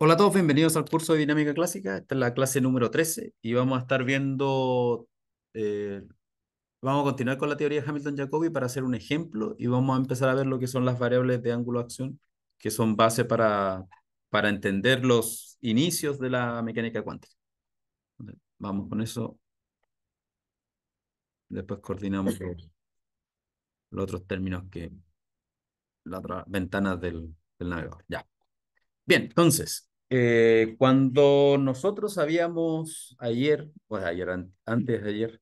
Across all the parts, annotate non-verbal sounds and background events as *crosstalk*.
Hola a todos, bienvenidos al curso de Dinámica Clásica. Esta es la clase número 13 y vamos a estar viendo, eh, vamos a continuar con la teoría de Hamilton-Jacobi para hacer un ejemplo y vamos a empezar a ver lo que son las variables de ángulo de acción que son base para, para entender los inicios de la mecánica cuántica. Vamos con eso. Después coordinamos los otros términos que la otra ventana del, del navegador. Ya. Bien, entonces, eh, cuando nosotros habíamos ayer, pues ayer, antes de ayer,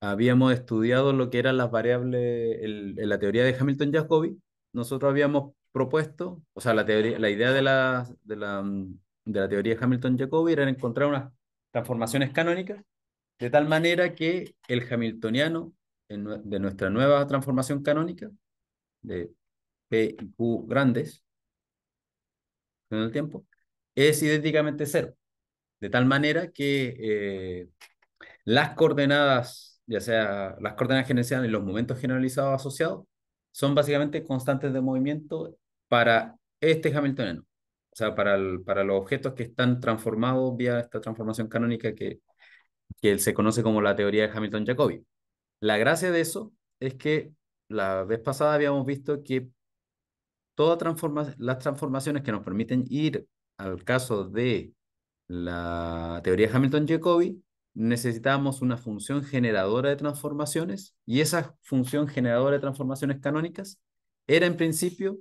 habíamos estudiado lo que eran las variables en la teoría de Hamilton-Jacobi, nosotros habíamos propuesto, o sea, la, teoría, la idea de la, de la, mm, de la teoría de Hamilton-Jacobi era encontrar unas transformaciones canónicas, de tal manera que el hamiltoniano de nuestra nueva transformación canónica, de P y Q grandes, en el tiempo, es idénticamente cero. De tal manera que eh, las coordenadas, ya sea las coordenadas generalizadas y los momentos generalizados asociados, son básicamente constantes de movimiento para este hamiltoniano. O sea, para, para los objetos que están transformados vía esta transformación canónica que, que se conoce como la teoría de Hamilton-Jacobi. La gracia de eso es que la vez pasada habíamos visto que todas transforma las transformaciones que nos permiten ir al caso de la teoría de Hamilton-Jacobi, necesitamos una función generadora de transformaciones y esa función generadora de transformaciones canónicas era en principio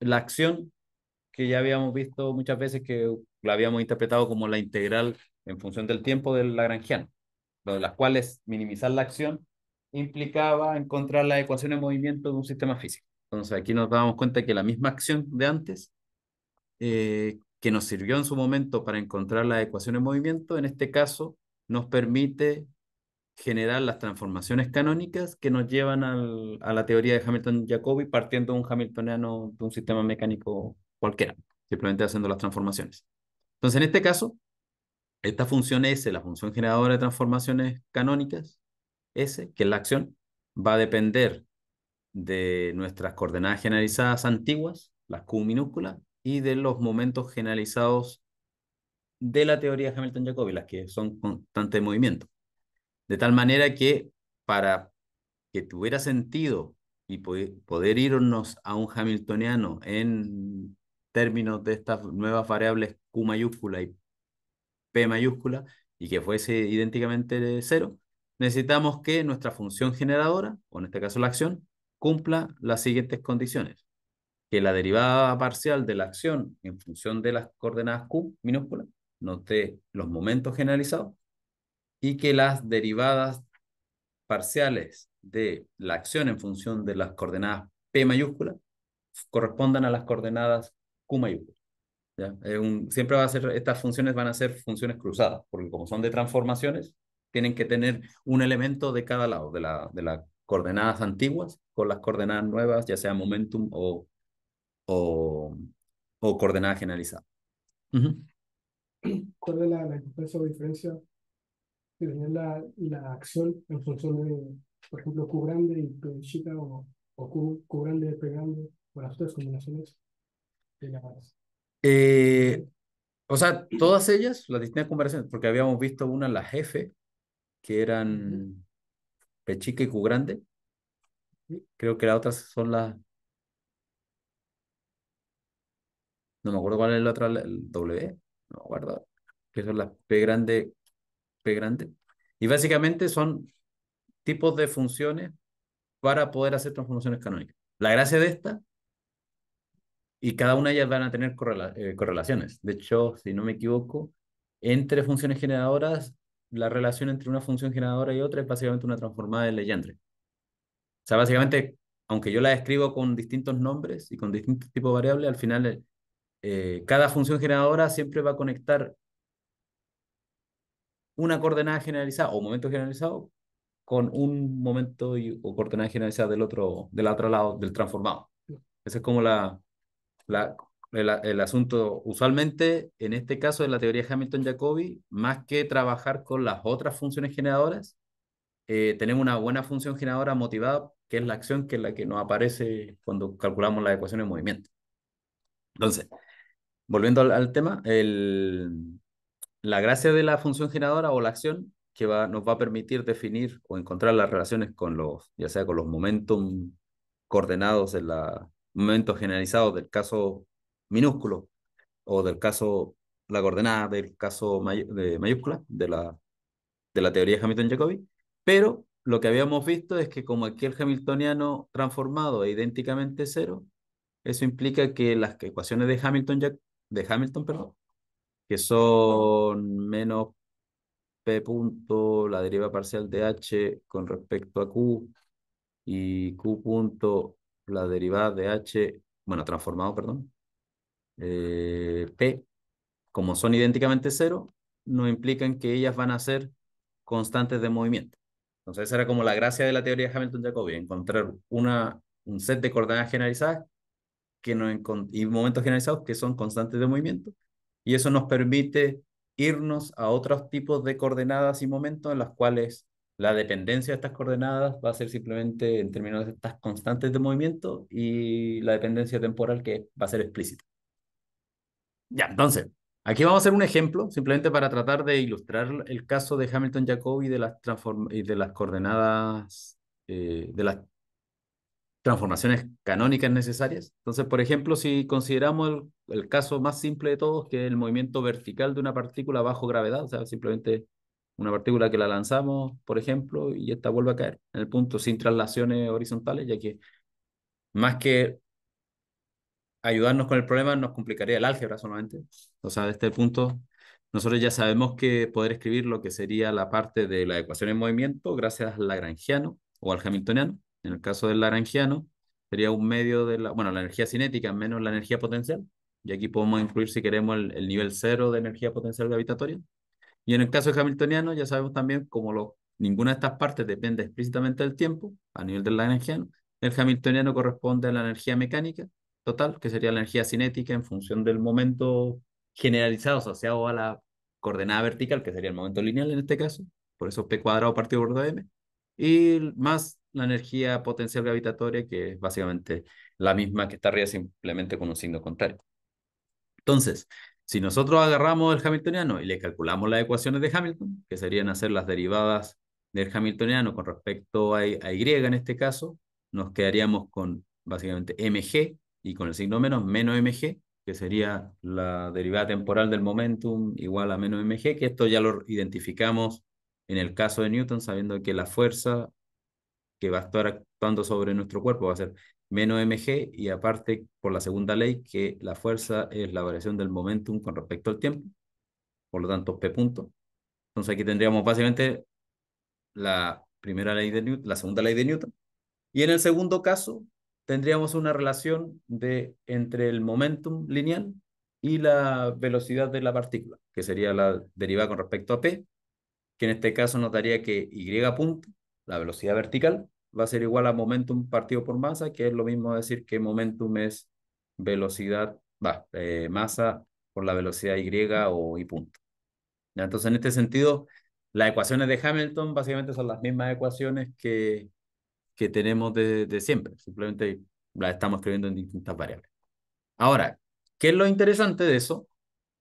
la acción que ya habíamos visto muchas veces que la habíamos interpretado como la integral en función del tiempo del Lagrangiano, de las cuales minimizar la acción implicaba encontrar la ecuación de movimiento de un sistema físico. Entonces aquí nos damos cuenta que la misma acción de antes eh, que nos sirvió en su momento para encontrar la ecuación en movimiento, en este caso nos permite generar las transformaciones canónicas que nos llevan a la teoría de Hamilton-Jacobi partiendo de un hamiltoniano, de un sistema mecánico cualquiera, simplemente haciendo las transformaciones. Entonces, en este caso, esta función S, la función generadora de transformaciones canónicas, S, que es la acción, va a depender de nuestras coordenadas generalizadas antiguas, las Q minúsculas, y de los momentos generalizados de la teoría de Hamilton-Jacobi, las que son constantes de movimiento. De tal manera que para que tuviera sentido y poder irnos a un hamiltoniano en términos de estas nuevas variables Q mayúscula y P mayúscula y que fuese idénticamente cero, necesitamos que nuestra función generadora, o en este caso la acción, cumpla las siguientes condiciones que la derivada parcial de la acción en función de las coordenadas Q minúsculas, note los momentos generalizados, y que las derivadas parciales de la acción en función de las coordenadas P mayúscula correspondan a las coordenadas Q mayúscula. ¿ya? siempre va a ser, estas funciones van a ser funciones cruzadas, porque como son de transformaciones, tienen que tener un elemento de cada lado, de, la, de las coordenadas antiguas con las coordenadas nuevas, ya sea momentum o o, o coordenada generalizada. *clears throat* ¿Cuál es la, la diferencia o diferencia la, la acción en función de, por ejemplo, Q grande y P chica o, o Q, grande y P grande o las otras combinaciones eh, o sea, todas ellas, las distintas combinaciones, porque habíamos visto una, la jefe que eran P chica y Q grande. Creo que las otras son las no me acuerdo cuál es la otra, el W, e, no me acuerdo, que son las P grande, P grande. Y básicamente son tipos de funciones para poder hacer transformaciones canónicas. La gracia de esta, y cada una de ellas van a tener eh, correlaciones. De hecho, si no me equivoco, entre funciones generadoras, la relación entre una función generadora y otra es básicamente una transformada de Legendre. O sea, básicamente, aunque yo la escribo con distintos nombres y con distintos tipos de variables, al final eh, eh, cada función generadora siempre va a conectar una coordenada generalizada o momento generalizado con un momento y, o coordenada generalizada del otro, del otro lado, del transformado. Mm. Ese es como la, la el, asunto. Usualmente, en este caso de la teoría Hamilton-Jacobi, más que trabajar con las otras funciones generadoras, eh, tenemos una buena función generadora motivada, que es la acción que es la que nos aparece cuando calculamos las ecuaciones de movimiento. Entonces, volviendo al, tema, el, la gracia de la función generadora o la acción que va, nos va a permitir definir o encontrar las relaciones con los, ya sea con los momentos coordenados en la momentos generalizados del caso minúsculo o del caso la coordenada del caso de mayúscula de la de la teoría Hamilton-Jacobi, pero lo que habíamos visto es que como aquí el hamiltoniano transformado es idénticamente cero, eso implica que las ecuaciones de Hamilton de Hamilton, perdón, que son menos P punto, la derivada parcial de H con respecto a Q, y Q punto, la derivada de H, bueno, transformado, perdón, eh, P, como son idénticamente cero, no implican que ellas van a ser constantes de movimiento. Entonces esa era como la gracia de la teoría de Hamilton-Jacobi, encontrar una, un set de coordenadas generalizadas que y momentos generalizados que son constantes de movimiento. Y eso nos permite irnos a otros tipos de coordenadas y momentos en los cuales la dependencia de estas coordenadas va a ser simplemente en términos de estas constantes de movimiento y la dependencia temporal que va a ser explícita. Ya, entonces, aquí vamos a hacer un ejemplo, simplemente para tratar de ilustrar el caso de Hamilton-Jacobi de las, y de las coordenadas, eh, de las transformaciones canónicas necesarias. Entonces, por ejemplo, si consideramos el, caso más simple de todos, que es el movimiento vertical de una partícula bajo gravedad, o sea, simplemente una partícula que la lanzamos, por ejemplo, y esta vuelve a caer en el punto sin traslaciones horizontales, ya que más que ayudarnos con el problema nos complicaría el álgebra solamente. O sea, desde este punto nosotros ya sabemos que poder escribir lo que sería la parte de la ecuación en movimiento gracias al lagrangiano o al hamiltoniano en el caso del laranjiano, sería un medio de la, bueno, la energía cinética menos la energía potencial. Y aquí podemos incluir, si queremos, el, nivel cero de energía potencial gravitatoria. Y en el caso de hamiltoniano, ya sabemos también, como lo, ninguna de estas partes depende explícitamente del tiempo, a nivel del laranjiano, el hamiltoniano corresponde a la energía mecánica total, que sería la energía cinética en función del momento generalizado asociado a la coordenada vertical, que sería el momento lineal en este caso, por eso p cuadrado partido por m, y más la energía potencial gravitatoria, que es básicamente la misma que está arriba, simplemente con un signo contrario. Entonces, si nosotros agarramos el hamiltoniano y le calculamos las ecuaciones de Hamilton, que serían hacer las derivadas del hamiltoniano con respecto a, Y en este caso, nos quedaríamos con básicamente mg y con el signo menos, menos mg, que sería la derivada temporal del momentum igual a menos mg, que esto ya lo identificamos en el caso de Newton, sabiendo que la fuerza que va a estar actuando sobre nuestro cuerpo, va a ser menos mg y aparte por la segunda ley que la fuerza es la variación del momentum con respecto al tiempo, por lo tanto p punto. Entonces aquí tendríamos básicamente la primera ley de Newton, la segunda ley de Newton. Y en el segundo caso tendríamos una relación de entre el momentum lineal y la velocidad de la partícula, que sería la derivada con respecto a p, que en este caso notaría que y punto, la velocidad vertical, va a ser igual a momentum partido por masa, que es lo mismo decir que momentum es velocidad, va, eh, masa por la velocidad y o y punto. Entonces, en este sentido, las ecuaciones de Hamilton básicamente son las mismas ecuaciones que, que tenemos desde de siempre, simplemente las estamos escribiendo en distintas variables. Ahora, ¿qué es lo interesante de eso?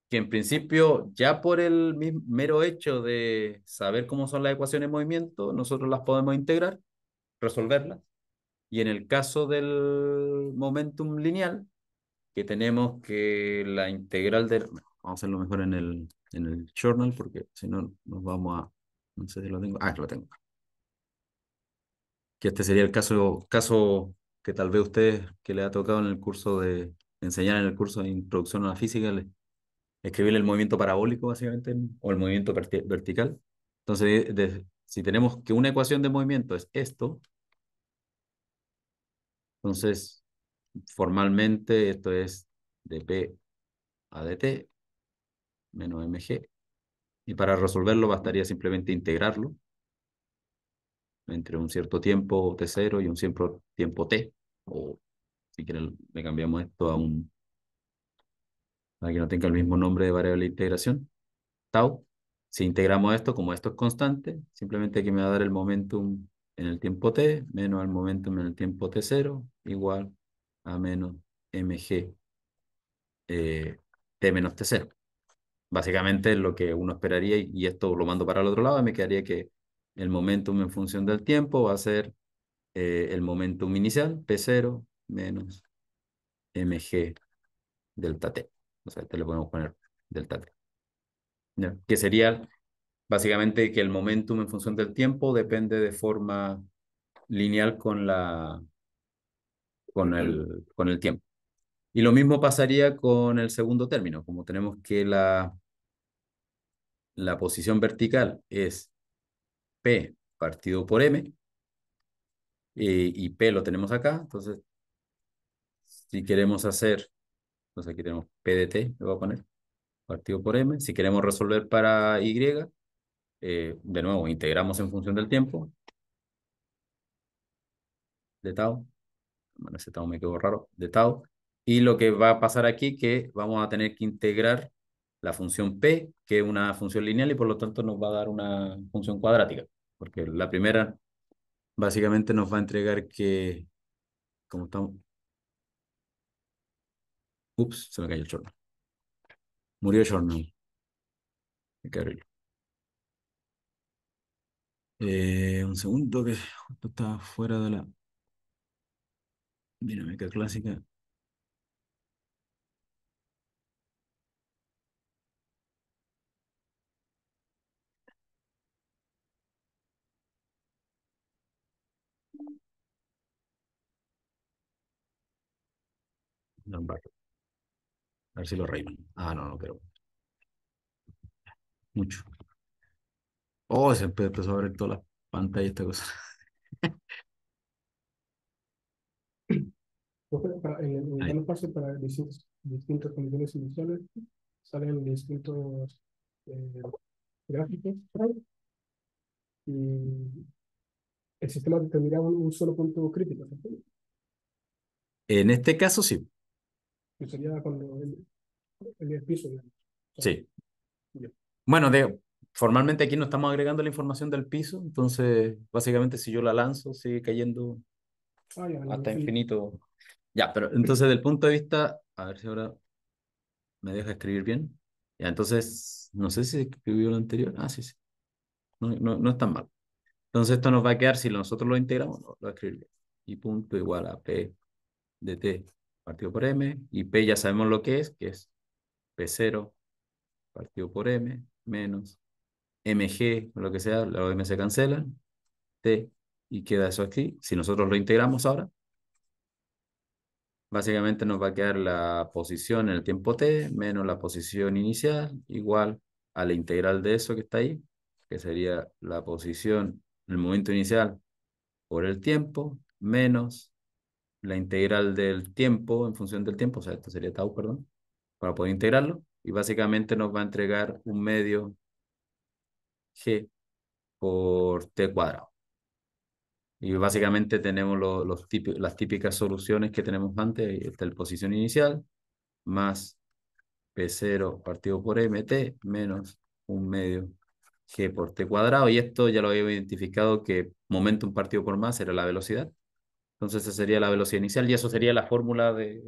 Que en principio, ya por el mero hecho de saber cómo son las ecuaciones de movimiento, nosotros las podemos integrar resolverla, Y en el caso del momentum lineal, que tenemos que la integral de... Vamos a hacerlo mejor en el, en el journal porque si no nos vamos a... No sé si lo tengo. Ah, lo tengo. Que este sería el caso, caso que tal vez ustedes que le ha tocado en el curso de enseñar en el curso de introducción a la física, le, escribir el movimiento parabólico básicamente o el movimiento vertical. Entonces, si tenemos que una ecuación de movimiento es esto, entonces, formalmente esto es dp a dt menos mg. Y para resolverlo bastaría simplemente integrarlo entre un cierto tiempo t0 y un cierto tiempo t. O si quieren le cambiamos esto a un... para que no tenga el mismo nombre de variable de integración. Tau. Si integramos esto, como esto es constante, simplemente que me va a dar el momentum en el tiempo t menos el momentum en el tiempo t0 igual a menos mg eh, t menos t0. Básicamente lo que uno esperaría y esto lo mando para el otro lado me quedaría que el momentum en función del tiempo va a ser eh, el momentum inicial p0 menos mg delta t. O sea, este le podemos poner delta t. Que sería Básicamente que el momentum en función del tiempo depende de forma lineal con, la, con, el, con el tiempo. Y lo mismo pasaría con el segundo término, como tenemos que la, la posición vertical es P partido por M, eh, y P lo tenemos acá, entonces si queremos hacer, entonces aquí tenemos P de T, lo voy a poner, partido por M, si queremos resolver para Y, eh, de nuevo, integramos en función del tiempo. De tau. Bueno, ese tau me quedó raro. De tau. Y lo que va a pasar aquí que vamos a tener que integrar la función p, que es una función lineal y por lo tanto nos va a dar una función cuadrática. Porque la primera básicamente nos va a entregar que, como estamos... Ups, se me cayó el short. Murió el eh, un segundo que justo estaba fuera de la dinámica clásica. A ver si lo reímos Ah, no, no creo. Mucho. Oh, se empezó a abrir todas las pantallas esta cosa. *laughs* Para, en el, en el para distintas condiciones iniciales salen distintos eh, gráficos y el sistema determina un, solo punto crítico. En este caso sí. sería cuando el, el piso. Sí. Bueno, de, formalmente aquí no estamos agregando la información del piso, entonces básicamente si yo la lanzo sigue cayendo ah, hasta infinito. Ya, pero entonces del punto de vista, a ver si ahora me deja escribir bien. Ya, entonces, no sé si escribió lo anterior. Ah, sí, sí. No, no, no es tan mal. Entonces esto nos va a quedar, si nosotros lo integramos, lo va a escribir bien. Y punto igual a P de T partido por M. Y P ya sabemos lo que es, que es P0 partido por M menos MG o lo que sea, la OM se cancela, T, y queda eso aquí. Si nosotros lo integramos ahora, básicamente nos va a quedar la posición en el tiempo T menos la posición inicial, igual a la integral de eso que está ahí, que sería la posición en el momento inicial por el tiempo, menos la integral del tiempo en función del tiempo, o sea, esto sería tau, perdón, para poder integrarlo, y básicamente nos va a entregar un medio g por t cuadrado. Y básicamente tenemos los las típicas soluciones que tenemos antes. esta es el posición inicial más P0 partido por MT menos un medio G por T cuadrado. Y esto ya lo había identificado que momento un partido por más era la velocidad. Entonces esa sería la velocidad inicial y eso sería la fórmula de,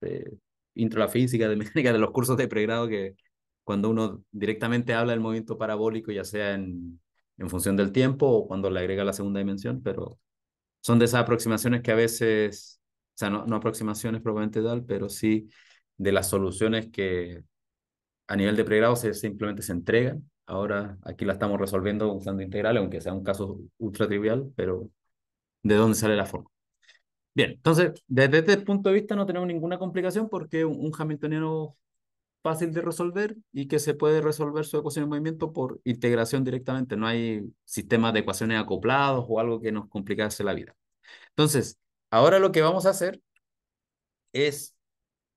de intro a la física, de *laughs* mecánica, de los cursos de pregrado que, cuando uno directamente habla del movimiento parabólico, ya sea en, función del tiempo o cuando le agrega la segunda dimensión, pero son de esas aproximaciones que a veces, o sea, no, aproximaciones probablemente tal, pero sí de las soluciones que a nivel de pregrado simplemente se entregan. Ahora aquí la estamos resolviendo usando integrales, aunque sea un caso ultra trivial, pero ¿de dónde sale la forma? Bien, entonces, desde este punto de vista no tenemos ninguna complicación porque un, un hamiltoniano fácil de resolver y que se puede resolver su ecuación de movimiento por integración directamente. No hay sistemas de ecuaciones acoplados o algo que nos complicase la vida. Entonces, ahora lo que vamos a hacer es,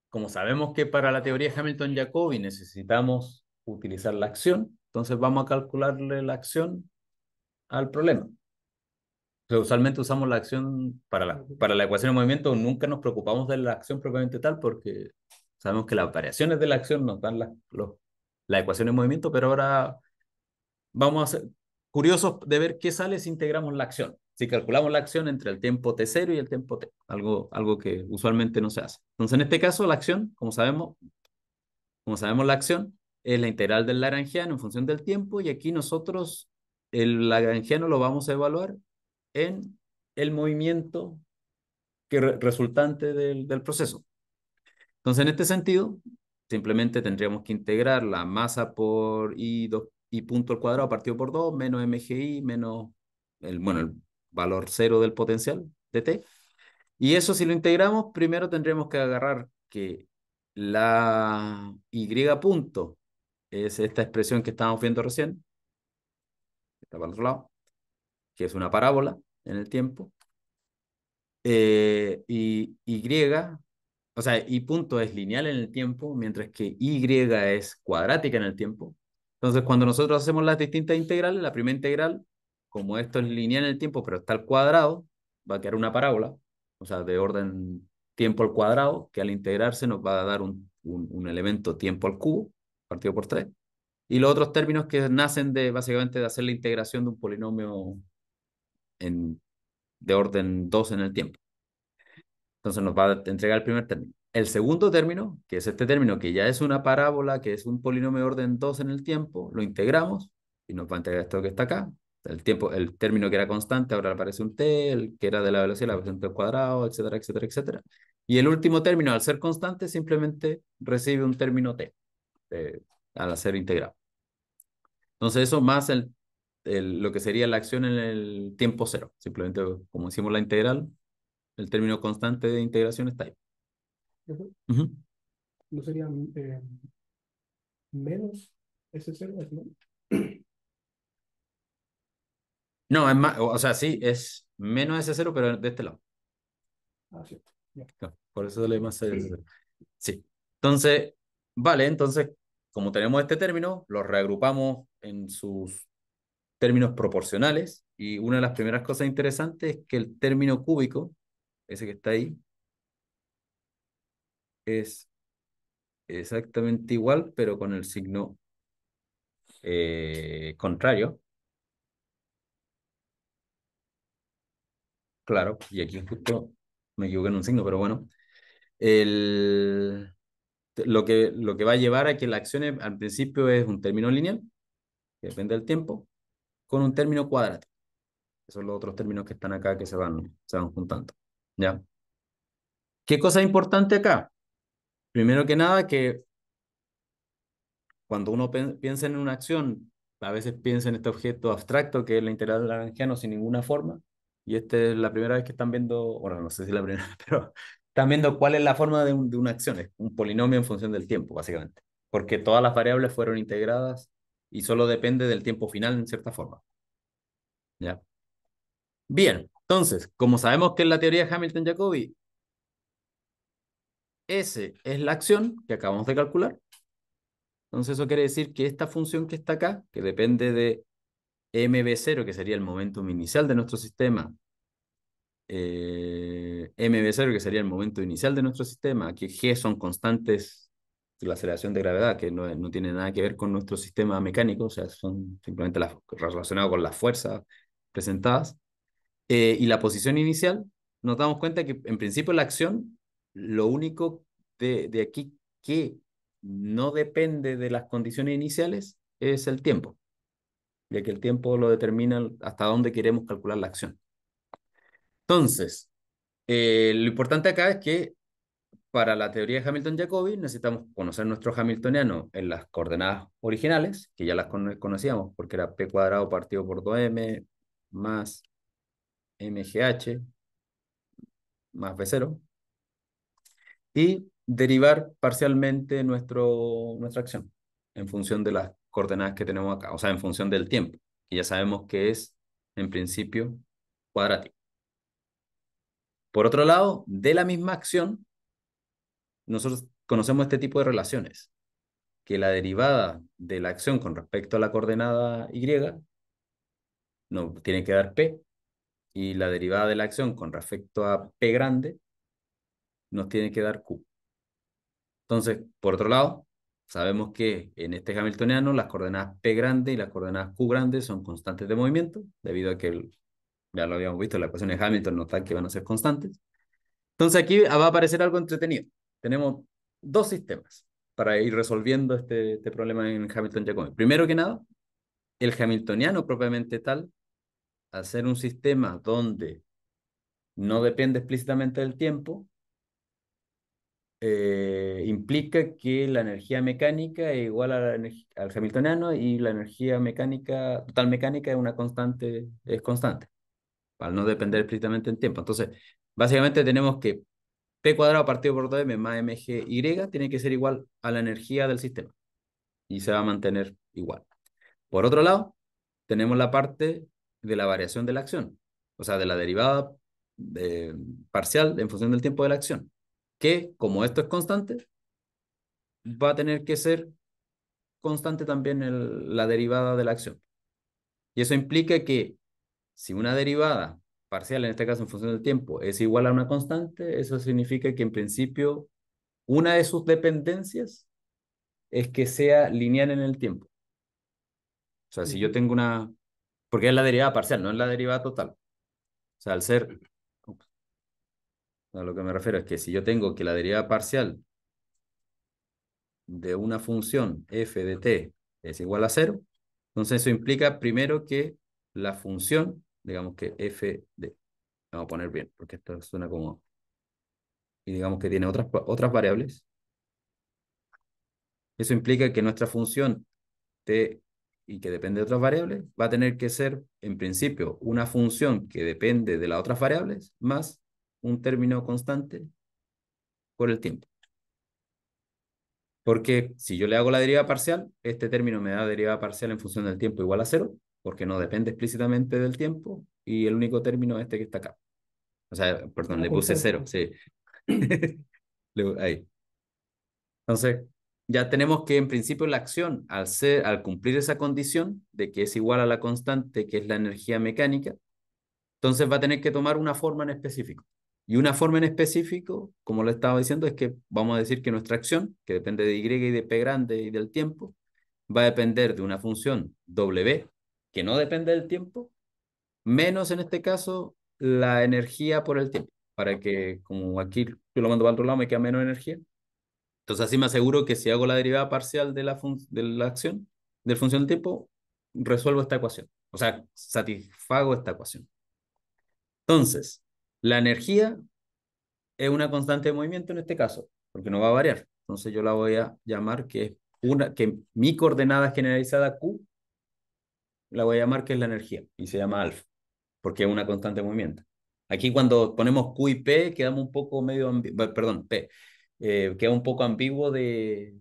como sabemos que para la teoría de Hamilton-Jacobi necesitamos utilizar la acción, entonces vamos a calcularle la acción al problema. usualmente usamos la acción para la, para la ecuación de movimiento, nunca nos preocupamos de la acción propiamente tal porque Sabemos que las variaciones de la acción nos dan las, la de movimiento, pero ahora vamos a ser curiosos de ver qué sale si integramos la acción. Si calculamos la acción entre el tiempo T0 y el tiempo T, algo, algo que usualmente no se hace. Entonces, en este caso, la acción, como sabemos, como sabemos la acción, es la integral del Lagrangiano en función del tiempo y aquí nosotros el Lagrangiano lo vamos a evaluar en el movimiento que resultante del, del proceso. Entonces, en este sentido, simplemente tendríamos que integrar la masa por I, punto al cuadrado partido por 2 menos MGI menos el, bueno, el valor cero del potencial de T. Y eso si lo integramos, primero tendríamos que agarrar que la Y punto es esta expresión que estábamos viendo recién, que está para el otro lado, que es una parábola en el tiempo. Eh, y Y o sea, y punto es lineal en el tiempo, mientras que y es cuadrática en el tiempo. Entonces, cuando nosotros hacemos las distintas integrales, la primera integral, como esto es lineal en el tiempo, pero está al cuadrado, va a quedar una parábola, o sea, de orden tiempo al cuadrado, que al integrarse nos va a dar un, un, elemento tiempo al cubo, partido por 3. Y los otros términos que nacen de, básicamente, de hacer la integración de un polinomio en, de orden 2 en el tiempo. Entonces nos va a entregar el primer término. El segundo término, que es este término que ya es una parábola, que es un polinomio de orden 2 en el tiempo, lo integramos y nos va a entregar esto que está acá. El, tiempo, el término que era constante ahora aparece un t, el que era de la velocidad aparece un al cuadrado, etcétera, etcétera, etcétera. Y el último término, al ser constante, simplemente recibe un término t eh, al ser integrado. Entonces eso más el, lo que sería la acción en el tiempo cero. Simplemente como hicimos la integral, el término constante de integración está ahí. ¿No sería eh, menos S0 ¿no? es más, o sea, sí, es menos S0, pero de este lado. Ah, cierto. Por eso le más s Sí. Entonces, vale, entonces, como tenemos este término, lo reagrupamos en sus términos proporcionales. Y una de las primeras cosas interesantes es que el término cúbico ese que está ahí, es exactamente igual, pero con el signo eh, contrario. Claro, y aquí justo me equivoqué en un signo, pero bueno. El, lo, que, lo que va a llevar a que la acción al principio es un término lineal, que depende del tiempo, con un término cuadrado. Esos son los otros términos que están acá que se van, se van juntando. ¿Ya? ¿Qué cosa importante acá? Primero que nada, que cuando uno piensa en una acción, a veces piensa en este objeto abstracto que es la integral laranjeano sin ninguna forma, y esta es la primera vez que están viendo, bueno, no sé si es la primera, *laughs* pero están viendo cuál es la forma de, de una acción, es un polinomio en función del tiempo, básicamente, porque todas las variables fueron integradas y solo depende del tiempo final en cierta forma. ¿Ya? Bien, entonces, como sabemos que es la teoría de Hamilton-Jacobi, S es la acción que acabamos de calcular. Entonces eso quiere decir que esta función que está acá, que depende de MB0, que sería el momento inicial de nuestro sistema, eh, MB0, que sería el momento inicial de nuestro sistema, que G son constantes de la aceleración de gravedad, que no, no tiene nada que ver con nuestro sistema mecánico, o sea, son simplemente relacionados con las fuerzas presentadas. Eh, y la posición inicial, nos damos cuenta que en principio la acción, lo único de, de aquí que no depende de las condiciones iniciales es el tiempo, ya que el tiempo lo determina hasta dónde queremos calcular la acción. Entonces, eh, lo importante acá es que para la teoría de Hamilton-Jacobi necesitamos conocer nuestro hamiltoniano en las coordenadas originales, que ya las conocíamos porque era p cuadrado partido por 2m más MGH más B0 y derivar parcialmente nuestro, nuestra acción en función de las coordenadas que tenemos acá, o sea, en función del tiempo, que ya sabemos que es, en principio, cuadrático. Por otro lado, de la misma acción, nosotros conocemos este tipo de relaciones, que la derivada de la acción con respecto a la coordenada Y nos tiene que dar P, y la derivada de la acción con respecto a P grande nos tiene que dar Q. Entonces, por otro lado, sabemos que en este hamiltoniano las coordenadas P grande y las coordenadas Q grande son constantes de movimiento, debido a que, ya lo habíamos visto, la ecuaciones de Hamilton no que van a ser constantes. Entonces aquí va a aparecer algo entretenido. Tenemos dos sistemas para ir resolviendo este, este problema en Hamilton-Jacobi. Primero que nada, el hamiltoniano propiamente tal hacer un sistema donde no depende explícitamente del tiempo, eh, implica que la energía mecánica es igual a la al hamiltoniano y la energía mecánica, total mecánica es una constante, es constante, al no depender explícitamente del tiempo. Entonces, básicamente tenemos que P cuadrado partido por 2M más MGY tiene que ser igual a la energía del sistema y se va a mantener igual. Por otro lado, tenemos la parte de la variación de la acción, o sea, de la derivada eh, parcial en función del tiempo de la acción, que como esto es constante, va a tener que ser constante también la derivada de la acción. Y eso implica que si una derivada parcial, en este caso en función del tiempo, es igual a una constante, eso significa que en principio una de sus dependencias es que sea lineal en el tiempo. O sea, si yo tengo una porque es la derivada parcial, no es la derivada total. O sea, al ser... a lo que me refiero es que si yo tengo que la derivada parcial de una función f de t es igual a cero, entonces eso implica primero que la función, digamos que f de... Vamos a poner bien, porque esto suena como... Y digamos que tiene otras, otras variables. Eso implica que nuestra función t y que depende de otras variables, va a tener que ser, en principio, una función que depende de las otras variables más un término constante por el tiempo. Porque si yo le hago la derivada parcial, este término me da derivada parcial en función del tiempo igual a cero, porque no depende explícitamente del tiempo, y el único término es este que está acá. O sea, perdón, le ah, puse cero, sí. *laughs* Ahí. Entonces, ya tenemos que en principio la acción, al, ser, al cumplir esa condición de que es igual a la constante, que es la energía mecánica, entonces va a tener que tomar una forma en específico. Y una forma en específico, como lo estaba diciendo, es que vamos a decir que nuestra acción, que depende de Y y de P grande y del tiempo, va a depender de una función W, que no depende del tiempo, menos en este caso la energía por el tiempo, para que como aquí yo lo mando para otro lado me queda menos energía, entonces así me aseguro que si hago la derivada parcial de la, de la acción, del función del tiempo, resuelvo esta ecuación. O sea, satisfago esta ecuación. Entonces, la energía es una constante de movimiento en este caso, porque no va a variar. Entonces yo la voy a llamar que, es una, que mi coordenada generalizada Q, la voy a llamar que es la energía, y se llama alfa, porque es una constante de movimiento. Aquí cuando ponemos Q y P, quedamos un poco medio, perdón, P, eh, queda un poco ambiguo de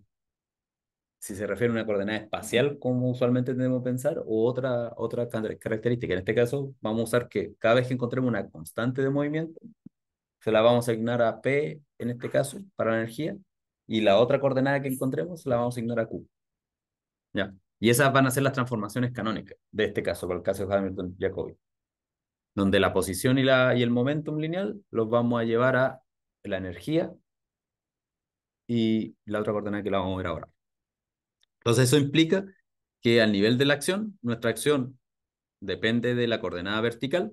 si se refiere a una coordenada espacial, como usualmente tenemos que pensar, o otra, otra característica. En este caso, vamos a usar que cada vez que encontremos una constante de movimiento, se la vamos a asignar a P, en este caso, para la energía, y la otra coordenada que encontremos se la vamos a asignar a Q. ¿Ya? Y esas van a ser las transformaciones canónicas de este caso, para el caso de Hamilton-Jacobi, donde la posición y, la, y el momentum lineal los vamos a llevar a la energía y la otra coordenada que la vamos a ver ahora. Entonces eso implica que al nivel de la acción, nuestra acción depende de la coordenada vertical,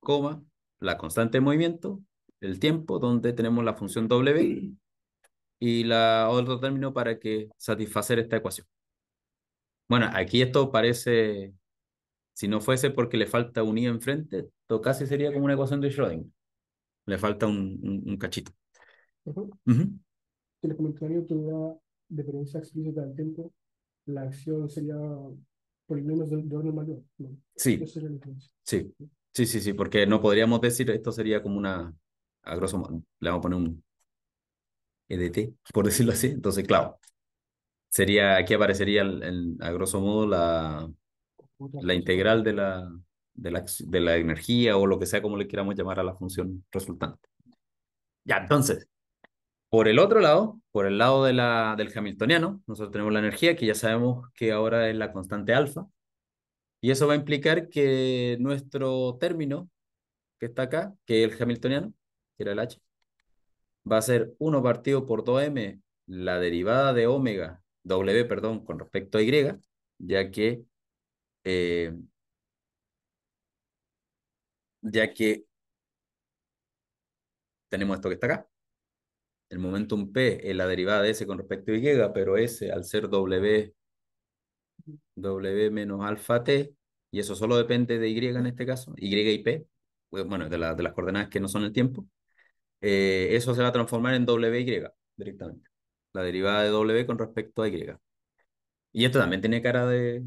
coma, la constante de movimiento, el tiempo, donde tenemos la función W, y la otro término para que satisfacer esta ecuación. Bueno, aquí esto parece, si no fuese porque le falta un i enfrente, casi sería como una ecuación de Schrödinger. Le falta un, cachito que el comentario tuviera dependencia explícita del tiempo, la acción sería por lo menos de, orden mayor. ¿no? Sí. sí. Sí, sí, porque no podríamos decir esto sería como una, a grosso modo, le vamos a poner un EDT, por decirlo así. Entonces, claro, sería, aquí aparecería a grosso modo la, la integral de la, de la, de la energía o lo que sea como le queramos llamar a la función resultante. Ya, entonces, por el otro lado, por el lado de la, del hamiltoniano, nosotros tenemos la energía que ya sabemos que ahora es la constante alfa, y eso va a implicar que nuestro término que está acá, que es el hamiltoniano, que era el h, va a ser 1 partido por 2m, la derivada de omega, w, perdón, con respecto a y, ya que, eh, ya que tenemos esto que está acá, el momentum P es eh, la derivada de S con respecto a Y, pero S al ser W, W menos alfa T, y eso solo depende de Y en este caso, Y y P, pues, bueno, de, las coordenadas que no son el tiempo, eh, eso se va a transformar en WY directamente, la derivada de W con respecto a Y. Y esto también tiene cara de,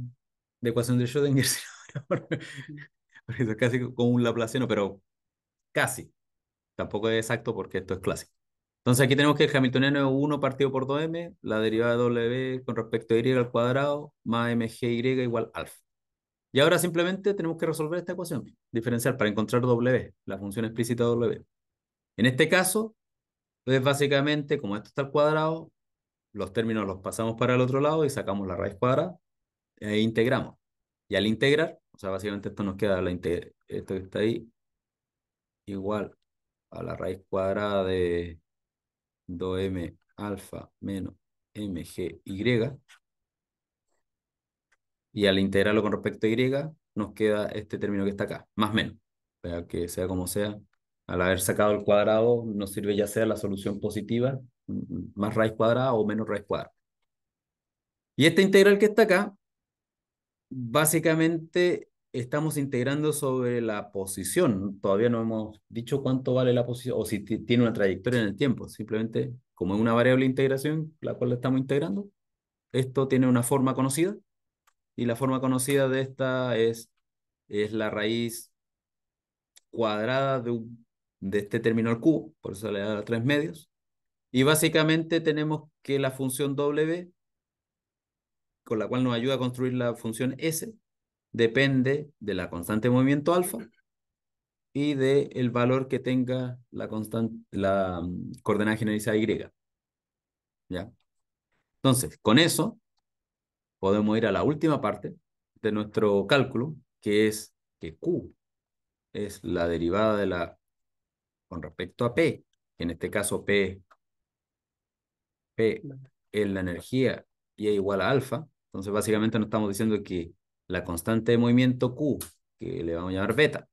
de ecuación de Schrödinger, *laughs* eso es casi como un laplaciano, pero casi. Tampoco es exacto porque esto es clásico. Entonces aquí tenemos que el hamiltoniano es 1 partido por 2m, la derivada de w con respecto a y al cuadrado más mgy igual alfa. Y ahora simplemente tenemos que resolver esta ecuación, diferencial para encontrar w, la función explícita de w. En este caso, es pues, básicamente, como esto está al cuadrado, los términos los pasamos para el otro lado y sacamos la raíz cuadrada e integramos. Y al integrar, o sea, básicamente esto nos queda la esto que está ahí, igual a la raíz cuadrada de 2m alfa menos mg Y y al integrarlo con respecto a y, nos queda este término que está acá, más menos. O sea, que sea como sea, al haber sacado el cuadrado, nos sirve ya sea la solución positiva, más raíz cuadrada o menos raíz cuadrada. Y esta integral que está acá, básicamente estamos integrando sobre la posición. Todavía no hemos dicho cuánto vale la posición o si tiene una trayectoria en el tiempo. Simplemente, como es una variable de integración, la cual estamos integrando, esto tiene una forma conocida y la forma conocida de esta es, es la raíz cuadrada de, un, de este término al por eso le da tres medios. Y básicamente tenemos que la función W, con la cual nos ayuda a construir la función S, depende de la constante de movimiento alfa y de el valor que tenga la, constante, la mm, coordenada generalizada Y. ¿Ya? Entonces, con eso podemos ir a la última parte de nuestro cálculo, que es que Q es la derivada de la con respecto a P, en este caso P, P es la energía y es igual a alfa. Entonces, básicamente nos estamos diciendo que la constante de movimiento Q, que le vamos a llamar beta,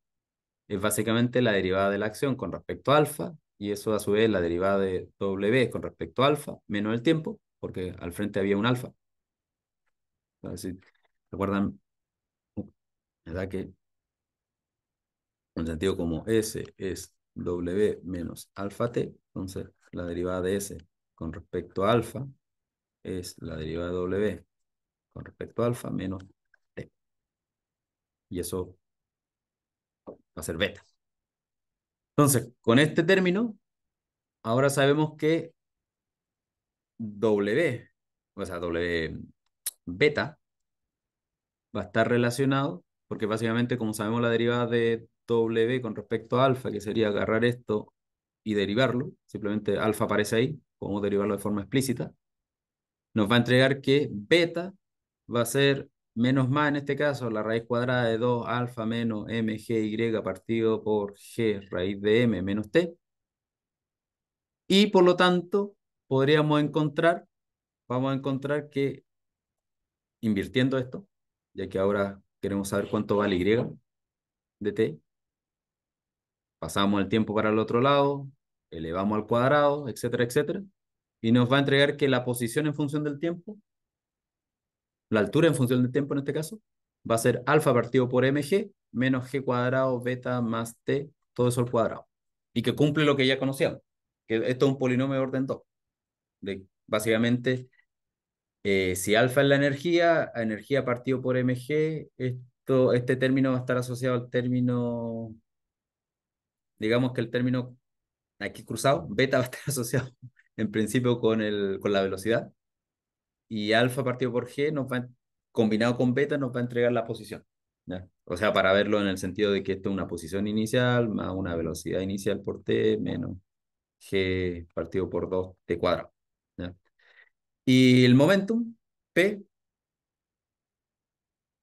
es básicamente la derivada de la acción con respecto a alfa, y eso a su vez la derivada de W con respecto a alfa, menos el tiempo, porque al frente había un alfa. A recuerdan, ¿verdad? Que en sentido como S es W menos alfa T, entonces la derivada de S con respecto a alfa es la derivada de W con respecto a alfa menos y eso va a ser beta. Entonces, con este término, ahora sabemos que W, o sea, W beta, va a estar relacionado, porque básicamente, como sabemos, la derivada de W con respecto a alfa, que sería agarrar esto y derivarlo, simplemente alfa aparece ahí, podemos derivarlo de forma explícita, nos va a entregar que beta va a ser menos más en este caso, la raíz cuadrada de 2 alfa menos mgy partido por g raíz de m menos t. Y por lo tanto, podríamos encontrar, vamos a encontrar que invirtiendo esto, ya que ahora queremos saber cuánto vale y de t, pasamos el tiempo para el otro lado, elevamos al cuadrado, etcétera, etcétera, y nos va a entregar que la posición en función del tiempo la altura en función del tiempo en este caso, va a ser alfa partido por mg menos g cuadrado beta más t, todo eso al cuadrado. Y que cumple lo que ya conocíamos, que esto es un polinomio de orden 2. básicamente, eh, si alfa es la energía, energía partido por mg, esto, este término va a estar asociado al término, digamos que el término aquí cruzado, beta va a estar *laughs* asociado en principio con, el, con la velocidad y alfa partido por G nos va, combinado con beta nos va a entregar la posición. O sea, para verlo en el sentido de que esto es una posición inicial más una velocidad inicial por T menos G partido por 2 T cuadrado. Y el momentum, P,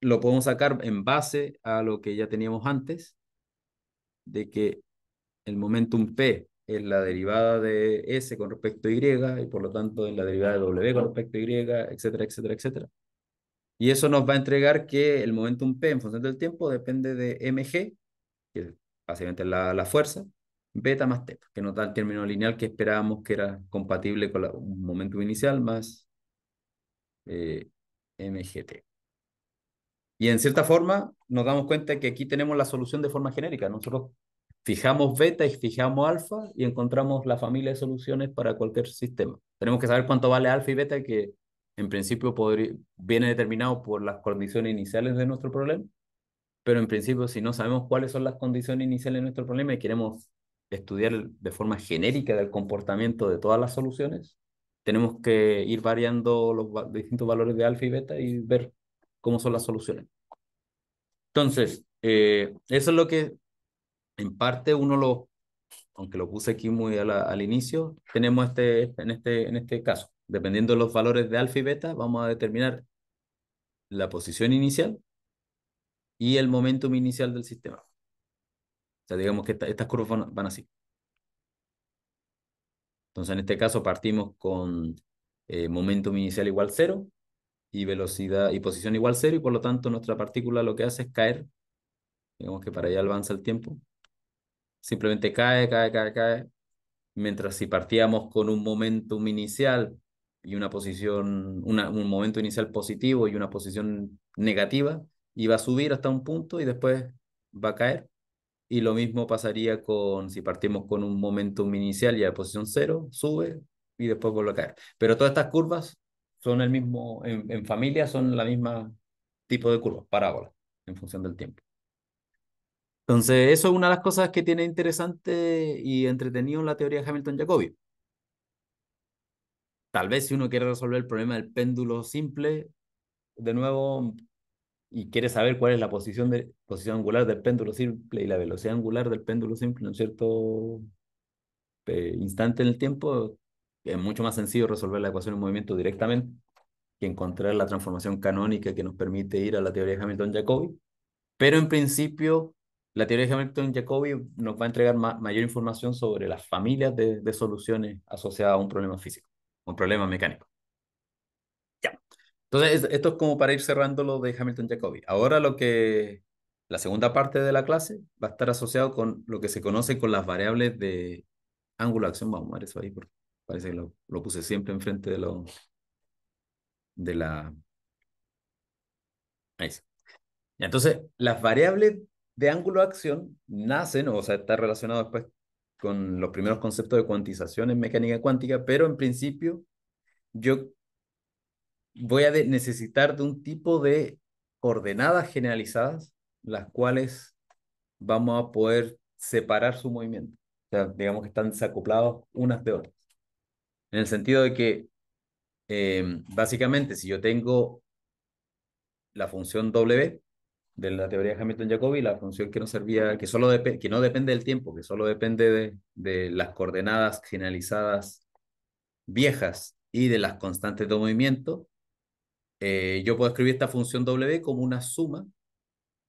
lo podemos sacar en base a lo que ya teníamos antes, de que el momentum P es la derivada de S con respecto a Y, y por lo tanto en la derivada de W con respecto a Y, etcétera, etcétera, etcétera. Y eso nos va a entregar que el momentum P en función del tiempo depende de mg, que básicamente es la, la fuerza, beta más t, que nos da el término lineal que esperábamos que era compatible con el un inicial más eh, mgt. Y en cierta forma nos damos cuenta que aquí tenemos la solución de forma genérica. Nosotros Fijamos beta y fijamos alfa y encontramos la familia de soluciones para cualquier sistema. Tenemos que saber cuánto vale alfa y beta, que en principio viene determinado por las condiciones iniciales de nuestro problema, pero en principio si no sabemos cuáles son las condiciones iniciales de nuestro problema y queremos estudiar de forma genérica el comportamiento de todas las soluciones, tenemos que ir variando los distintos valores de alfa y beta y ver cómo son las soluciones. Entonces, eh, eso es lo que en parte uno lo, aunque lo puse aquí muy al inicio, tenemos este, en, este, en este caso, dependiendo de los valores de alfa y beta, vamos a determinar la posición inicial y el momentum inicial del sistema. O sea, digamos que estas curvas van, así. Entonces, en este caso partimos con eh, momentum inicial igual cero y velocidad y posición igual cero y por lo tanto nuestra partícula lo que hace es caer, digamos que para allá avanza el tiempo, simplemente cae, cae, cae, cae. Mientras si partíamos con un momentum inicial y una posición, una, un momento inicial positivo y una posición negativa, iba a subir hasta un punto y después va a caer. Y lo mismo pasaría con si partimos con un momentum inicial y a posición cero, sube y después vuelve a caer. Pero todas estas curvas son el mismo, en, en familia son la misma tipo de curvas, parábolas, en función del tiempo. Entonces, eso es una de las cosas que tiene interesante y entretenido la teoría de Hamilton-Jacobi. Tal vez si uno quiere resolver el problema del péndulo simple, de nuevo, y quiere saber cuál es la posición, de, posición angular del péndulo simple y la velocidad angular del péndulo simple en un cierto eh, instante en el tiempo, es mucho más sencillo resolver la ecuación en movimiento directamente que encontrar la transformación canónica que nos permite ir a la teoría de Hamilton-Jacobi. Pero en principio, la teoría de Hamilton-Jacobi nos va a entregar mayor información sobre las familias de, soluciones asociadas a un problema físico, un problema mecánico. Ya. Entonces, esto es como para ir cerrando lo de Hamilton-Jacobi. Ahora lo que la segunda parte de la clase va a estar asociado con lo que se conoce con las variables de ángulo de acción. Vamos a ver eso ahí porque parece que lo, puse siempre enfrente de de la... Ahí está. Entonces, las variables de ángulo de acción nacen, o sea, está relacionado después con los primeros conceptos de cuantización en mecánica cuántica, pero en principio yo voy a necesitar de un tipo de coordenadas generalizadas, las cuales vamos a poder separar su movimiento. O sea, digamos que están desacoplados unas de otras. En el sentido de que, eh, básicamente, si yo tengo la función W, de la teoría de Hamilton-Jacobi, la función que no servía, que, solo que no depende del tiempo, que solo depende de, de las coordenadas generalizadas viejas y de las constantes de movimiento, eh, yo puedo escribir esta función W como una suma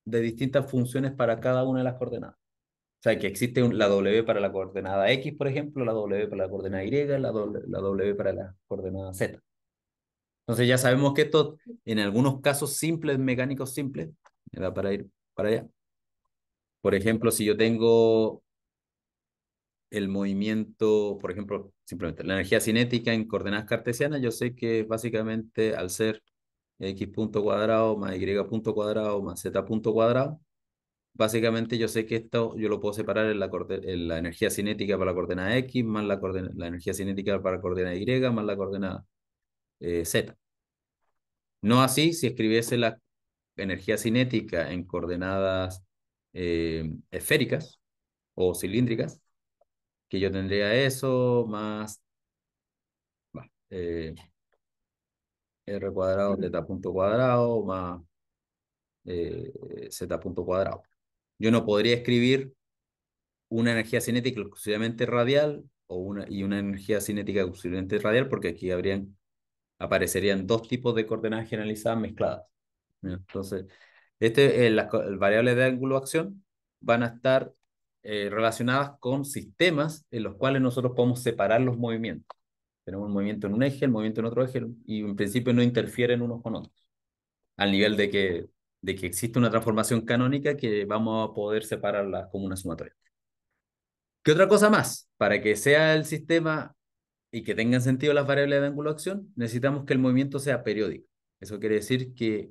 de distintas funciones para cada una de las coordenadas. O sea, que existe un, la W para la coordenada X, por ejemplo, la W para la coordenada Y, la la w para la coordenada Z. Entonces ya sabemos que esto, en algunos casos simples, mecánicos simples, me da para ir para allá. Por ejemplo, si yo tengo el movimiento, por ejemplo, simplemente la energía cinética en coordenadas cartesianas, yo sé que básicamente al ser x punto cuadrado más y punto cuadrado más z punto cuadrado, básicamente yo sé que esto yo lo puedo separar en la, en la energía cinética para la coordenada x más la, la energía cinética para la coordenada y más la coordenada eh, z. No así si escribiese las energía cinética en coordenadas eh, esféricas o cilíndricas, que yo tendría eso más eh, r cuadrado, z punto cuadrado, más eh, z punto cuadrado. Yo no podría escribir una energía cinética exclusivamente radial o una, y una energía cinética exclusivamente radial porque aquí habrían, aparecerían dos tipos de coordenadas generalizadas mezcladas. Entonces, este, eh, las variables de ángulo de acción van a estar eh, relacionadas con sistemas en los cuales nosotros podemos separar los movimientos. Tenemos un movimiento en un eje, el movimiento en otro eje, y en principio no interfieren unos con otros, al nivel de que, de que existe una transformación canónica que vamos a poder separarlas como una sumatoria. ¿Qué otra cosa más? Para que sea el sistema y que tengan sentido las variables de ángulo de acción, necesitamos que el movimiento sea periódico. Eso quiere decir que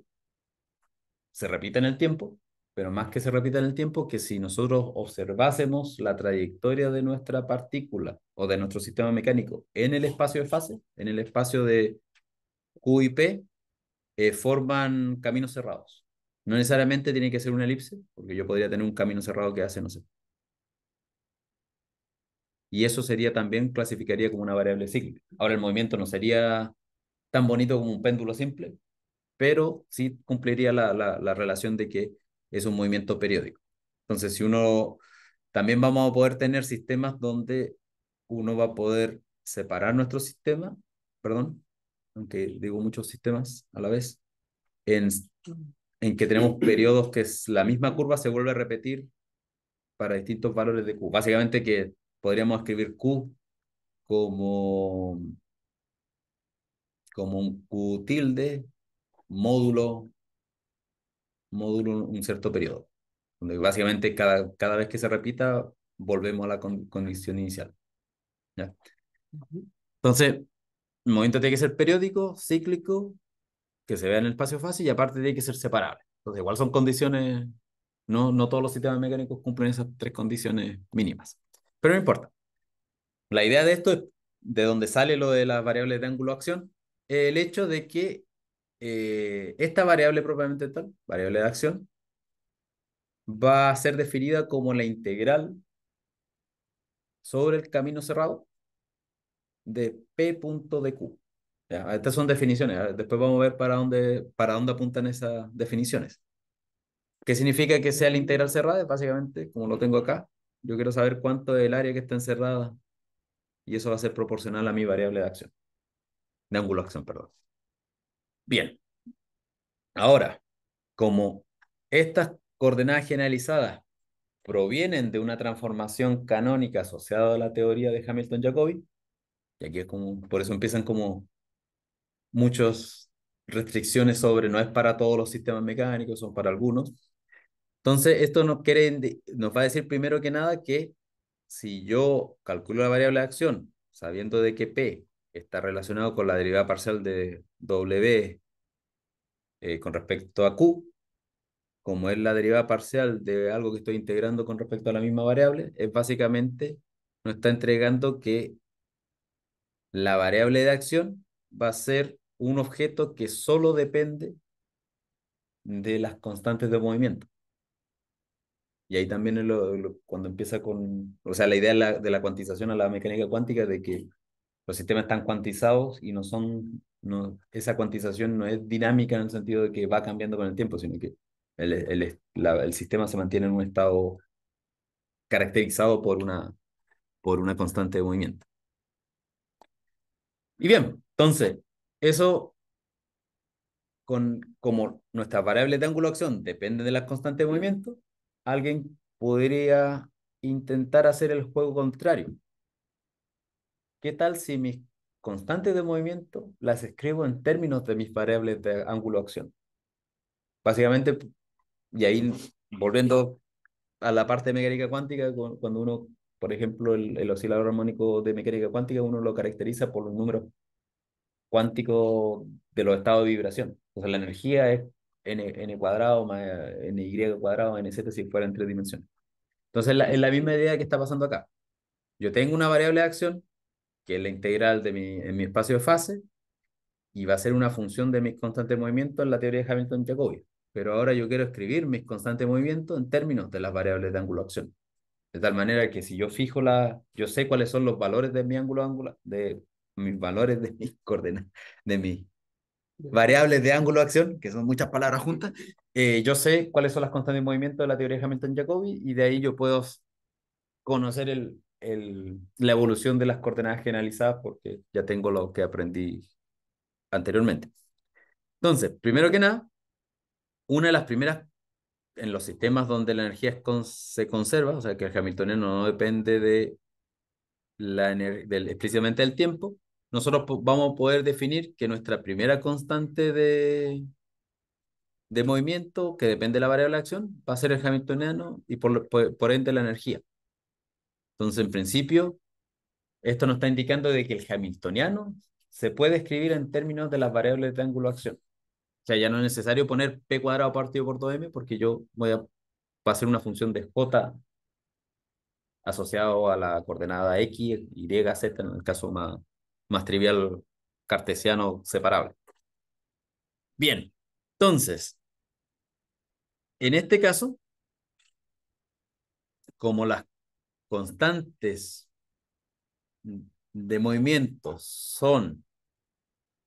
se repita en el tiempo, pero más que se repita en el tiempo, que si nosotros observásemos la trayectoria de nuestra partícula o de nuestro sistema mecánico en el espacio de fase, en el espacio de Q y P, eh, forman caminos cerrados. No necesariamente tiene que ser una elipse, porque yo podría tener un camino cerrado que hace, no sé. Y eso sería también, clasificaría como una variable cíclica. Ahora el movimiento no sería tan bonito como un péndulo simple, pero sí cumpliría la, relación de que es un movimiento periódico. Entonces, si uno, también vamos a poder tener sistemas donde uno va a poder separar nuestro sistema, perdón, aunque digo muchos sistemas a la vez, en, que tenemos periodos que la misma curva se vuelve a repetir para distintos valores de Q. Básicamente que podríamos escribir Q como, como un Q tilde módulo, módulo un cierto periodo, donde básicamente cada, cada vez que se repita, volvemos a la condición inicial. Entonces, el movimiento tiene que ser periódico, cíclico, que se vea en el espacio fácil y aparte tiene que ser separable. Entonces, igual son condiciones, no, no todos los sistemas mecánicos cumplen esas tres condiciones mínimas, pero no importa. La idea de esto es de donde sale lo de las variables de ángulo acción, el hecho de que eh, esta variable propiamente tal, variable de acción, va a ser definida como la integral sobre el camino cerrado de P punto de Q. estas son definiciones, ¿eh? después vamos a ver para dónde, para dónde apuntan esas definiciones. ¿Qué significa que sea la integral cerrada? Básicamente, como lo tengo acá, yo quiero saber cuánto es el área que está encerrada y eso va a ser proporcional a mi variable de acción, de ángulo de acción, perdón. Bien. Ahora, como estas coordenadas generalizadas provienen de una transformación canónica asociada a la teoría de Hamilton-Jacobi, y aquí es como, por eso empiezan como muchas restricciones sobre no es para todos los sistemas mecánicos, son para algunos. Entonces, esto nos, quiere, nos va a decir primero que nada que si yo calculo la variable de acción, sabiendo de que P está relacionado con la derivada parcial de W eh, con respecto a Q, como es la derivada parcial de algo que estoy integrando con respecto a la misma variable, es básicamente nos está entregando que la variable de acción va a ser un objeto que solo depende de las constantes de movimiento. Y ahí también lo, lo, cuando empieza con, o sea, la idea de la, de la, cuantización a la mecánica cuántica de que los sistemas están cuantizados y no son, esa cuantización no es dinámica en el sentido de que va cambiando con el tiempo, sino que el, sistema se mantiene en un estado caracterizado por una, por una constante de movimiento. Y bien, entonces, eso con, como nuestras variables de ángulo de acción dependen de las constantes de movimiento, alguien podría intentar hacer el juego contrario. ¿Qué tal si mis constantes de movimiento las escribo en términos de mis variables de ángulo acción? Básicamente, y ahí volviendo a la parte de mecánica cuántica, cuando uno, por ejemplo, el, oscilador armónico de mecánica cuántica, uno lo caracteriza por los números cuánticos de los estados de vibración. O sea, la energía es n, n cuadrado más eh, ny cuadrado, nz si fuera en tres dimensiones. Entonces es la misma idea que está pasando acá. Yo tengo una variable de acción que es la integral de mi, en mi espacio de fase, y va a ser una función de mis constantes de movimiento en la teoría de Hamilton-Jacobi. Pero ahora yo quiero escribir mis constantes de movimiento en términos de las variables de ángulo-acción. De tal manera que si yo fijo la, yo sé cuáles son los valores de mi ángulo ángulo, de mis valores de mis coordenadas, de mis variables de ángulo acción, que son muchas palabras juntas, eh, yo sé cuáles son las constantes de movimiento de la teoría de Hamilton-Jacobi y de ahí yo puedo conocer el, la evolución de las coordenadas generalizadas porque ya tengo lo que aprendí anteriormente. Entonces, primero que nada, una de las primeras en los sistemas donde la energía se conserva, o sea que el hamiltoniano no depende de la explícitamente del tiempo, nosotros vamos a poder definir que nuestra primera constante de, de movimiento, que depende de la variable de acción, va a ser el hamiltoniano y por, por ende la energía. Entonces, en principio, esto nos está indicando de que el hamiltoniano se puede escribir en términos de las variables de ángulo acción O sea, ya no es necesario poner p cuadrado partido por 2m porque yo voy a, hacer una función de j asociado a la coordenada x, y, z, en el caso más, más trivial cartesiano separable. Bien, entonces, en este caso, como las constantes de movimiento son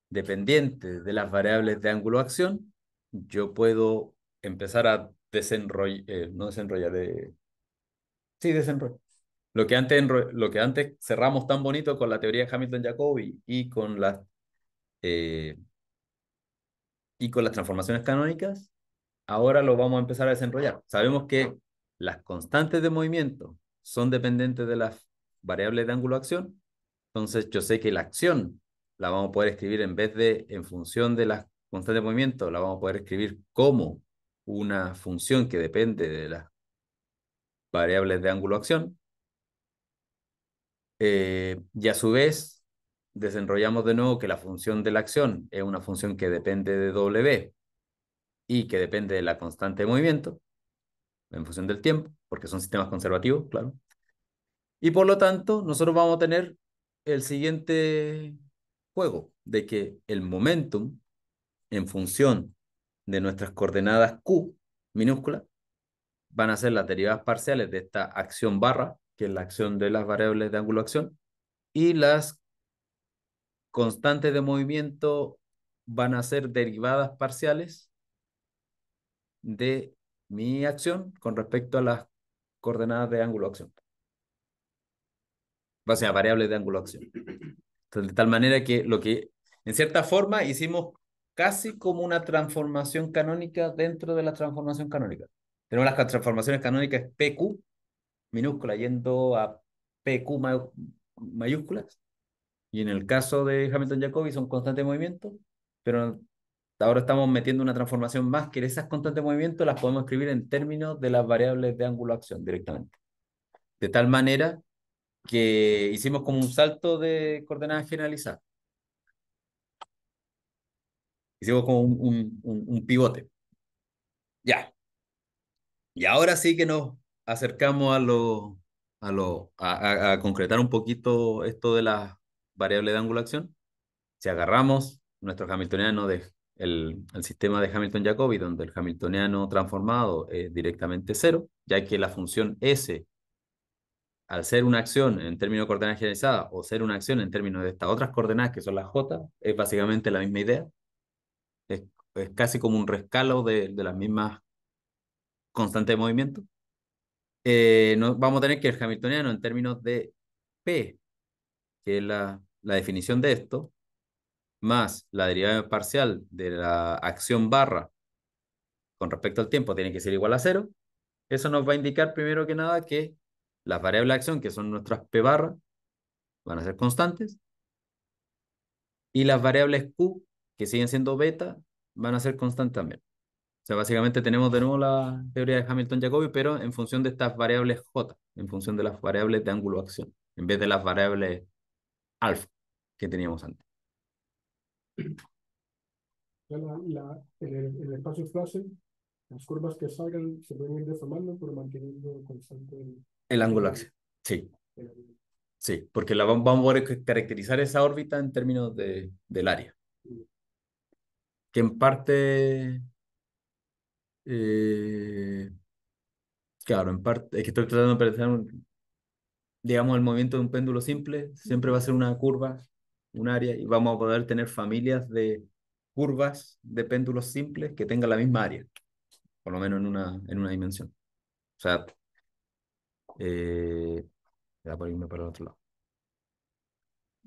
dependientes de las variables de ángulo de acción, yo puedo empezar a desenrollar, eh, no desenrollar, de... Eh, sí, desenrollar. Lo que, antes lo que antes cerramos tan bonito con la teoría de Hamilton-Jacobi y con las eh, y con las transformaciones canónicas, ahora lo vamos a empezar a desenrollar. Sabemos que las constantes de movimiento son dependientes de las variables de ángulo acción. Entonces yo sé que la acción la vamos a poder escribir en vez de en función de la constante de movimiento, la vamos a poder escribir como una función que depende de las variables de ángulo acción. Eh, y a su vez, desenrollamos de nuevo que la función de la acción es una función que depende de W y que depende de la constante de movimiento en función del tiempo, porque son sistemas conservativos, claro. Y por lo tanto, nosotros vamos a tener el siguiente juego, de que el momentum, en función de nuestras coordenadas Q minúscula, van a ser las derivadas parciales de esta acción barra, que es la acción de las variables de ángulo de acción, y las constantes de movimiento van a ser derivadas parciales de mi acción con respecto a las coordenadas de ángulo acción. O sea, variables de ángulo acción. Entonces, de tal manera que lo que, en cierta forma, hicimos casi como una transformación canónica dentro de la transformación canónica. Tenemos las transformaciones canónicas PQ, minúscula, yendo a PQ mayúsculas. Y en el caso de Hamilton-Jacobi son constantes movimientos, pero ahora estamos metiendo una transformación más que esas constantes de movimiento las podemos escribir en términos de las variables de ángulo acción directamente. De tal manera que hicimos como un salto de coordenadas generalizadas. Hicimos como un, un, pivote. Ya. Y ahora sí que nos acercamos a lo, a, lo, a, concretar un poquito esto de las variables de ángulo acción. Si agarramos nuestro hamiltoniano de el, sistema de Hamilton-Jacobi, donde el hamiltoniano transformado es eh, directamente cero, ya que la función S, al ser una acción en términos de coordenadas generalizadas o ser una acción en términos de estas otras coordenadas que son las J, es básicamente la misma idea. Es, casi como un rescalo de, las mismas constantes de movimiento. Eh, vamos a tener que el hamiltoniano en términos de P, que es la, la definición de esto, más la derivada parcial de la acción barra con respecto al tiempo tiene que ser igual a cero, eso nos va a indicar primero que nada que las variables de acción, que son nuestras P barra, van a ser constantes, y las variables Q, que siguen siendo beta, van a ser constantes también. O sea, básicamente tenemos de nuevo la teoría de Hamilton-Jacobi, pero en función de estas variables J, en función de las variables de ángulo de acción, en vez de las variables alfa que teníamos antes en, el, espacio flash, las curvas que salgan se pueden ir deformando, pero manteniendo constante el, ángulo axial. Sí. sí, porque la, vamos a caracterizar esa órbita en términos de, del área. Que en parte. Eh, claro, en parte. Es que estoy tratando de pensar, digamos, el movimiento de un péndulo simple siempre va a ser una curva un área y vamos a poder tener familias de curvas de péndulos simples que tengan la misma área, por lo menos en una, en una dimensión. O sea, voy eh, a irme para el otro lado.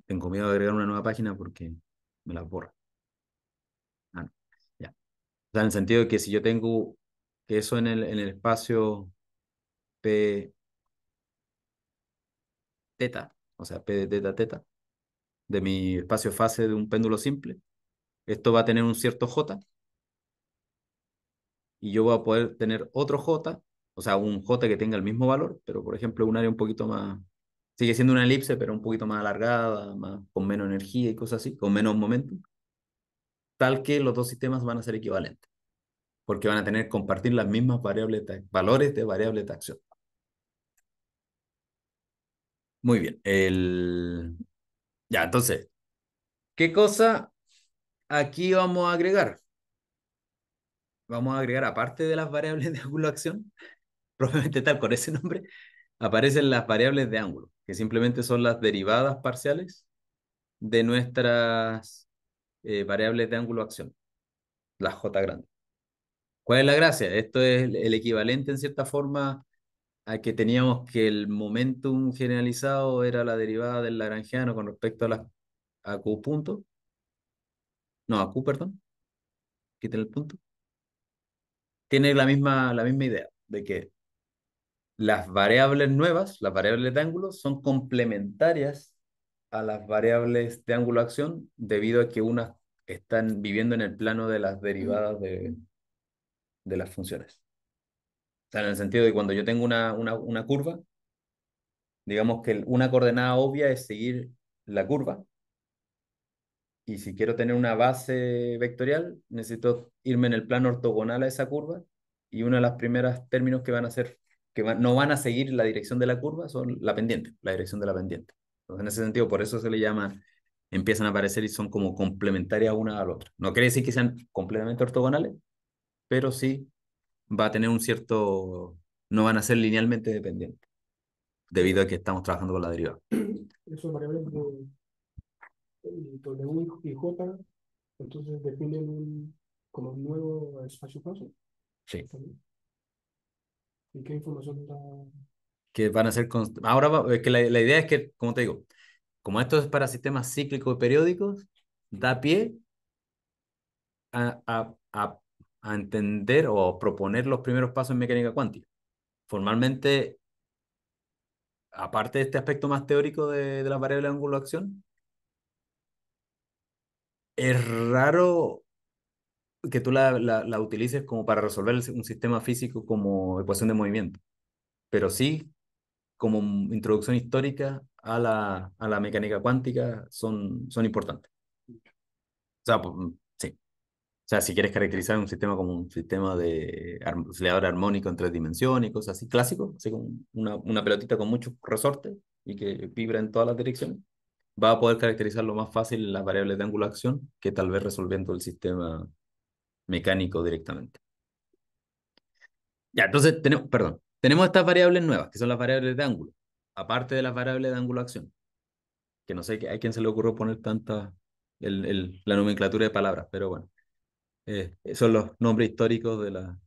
Tengo miedo de agregar una nueva página porque me la borra. Ah, ya. O sea, en el sentido de que si yo tengo que eso en el, en el espacio P teta, o sea, P de teta teta, de mi espacio fase de un péndulo simple. Esto va a tener un cierto J. Y yo voy a poder tener otro J, o sea, un J que tenga el mismo valor, pero por ejemplo, un área un poquito más. Sigue siendo una elipse, pero un poquito más alargada, más, con menos energía y cosas así, con menos momento Tal que los dos sistemas van a ser equivalentes, porque van a tener compartir las mismas variables valores de variables de acción. Muy bien. El, ya, entonces, ¿qué cosa aquí vamos a agregar? Vamos a agregar, aparte de las variables de ángulo de acción, *laughs* probablemente tal con ese nombre, aparecen las variables de ángulo, que simplemente son las derivadas parciales de nuestras eh, variables de ángulo de acción, las J grandes. ¿Cuál es la gracia? Esto es el equivalente, en cierta forma, a que teníamos que el momentum generalizado era la derivada del lagrangiano con respecto a, las a Q punto. No, a Q, perdón. Quiten el punto. Tiene la misma, la misma idea de que las variables nuevas, las variables de ángulo, son complementarias a las variables de ángulo acción debido a que unas están viviendo en el plano de las derivadas de las funciones en el sentido de cuando yo tengo una, una, curva, digamos que una coordenada obvia es seguir la curva. Y si quiero tener una base vectorial, necesito irme en el plano ortogonal a esa curva. Y uno de los primeros términos que van a ser, que no van a seguir la dirección de la curva, son la pendiente, la dirección de la pendiente. Entonces, en ese sentido, por eso se le llama, empiezan a aparecer y son como complementarias una al otro otra. No quiere decir que sean completamente ortogonales, pero sí va a tener un cierto, no van a ser linealmente dependientes, debido a que estamos trabajando con la derivada. *clears throat* Eso, por como W y J, entonces definen un, como un nuevo espacio paso. Sí. ¿Y qué información da? Que van a ser. Ahora, que la, idea es que, como te digo, como esto es para sistemas cíclicos y periódicos, da pie a, a a entender o proponer los primeros pasos en mecánica cuántica. Formalmente, aparte de este aspecto más teórico de, la variable de ángulo-acción, es raro que tú la, utilices como para resolver un sistema físico como ecuación de movimiento, pero sí como introducción histórica a la, a la mecánica cuántica son, son importantes. O sea, o sea, si quieres caracterizar un sistema como un sistema de oscilador armónico en tres dimensiones y cosas así, clásico, así como una, una pelotita con muchos resortes y que vibra en todas las direcciones, va a poder caracterizarlo más fácil las variables de ángulo acción que tal vez resolviendo el sistema mecánico directamente. Ya, entonces tenemos, perdón, tenemos estas variables nuevas, que son las variables de ángulo, aparte de las variables de ángulo acción, que no sé hay quién se le ocurrió poner tanta el, la nomenclatura de palabras, pero bueno. Eh, son los nombres históricos de, la,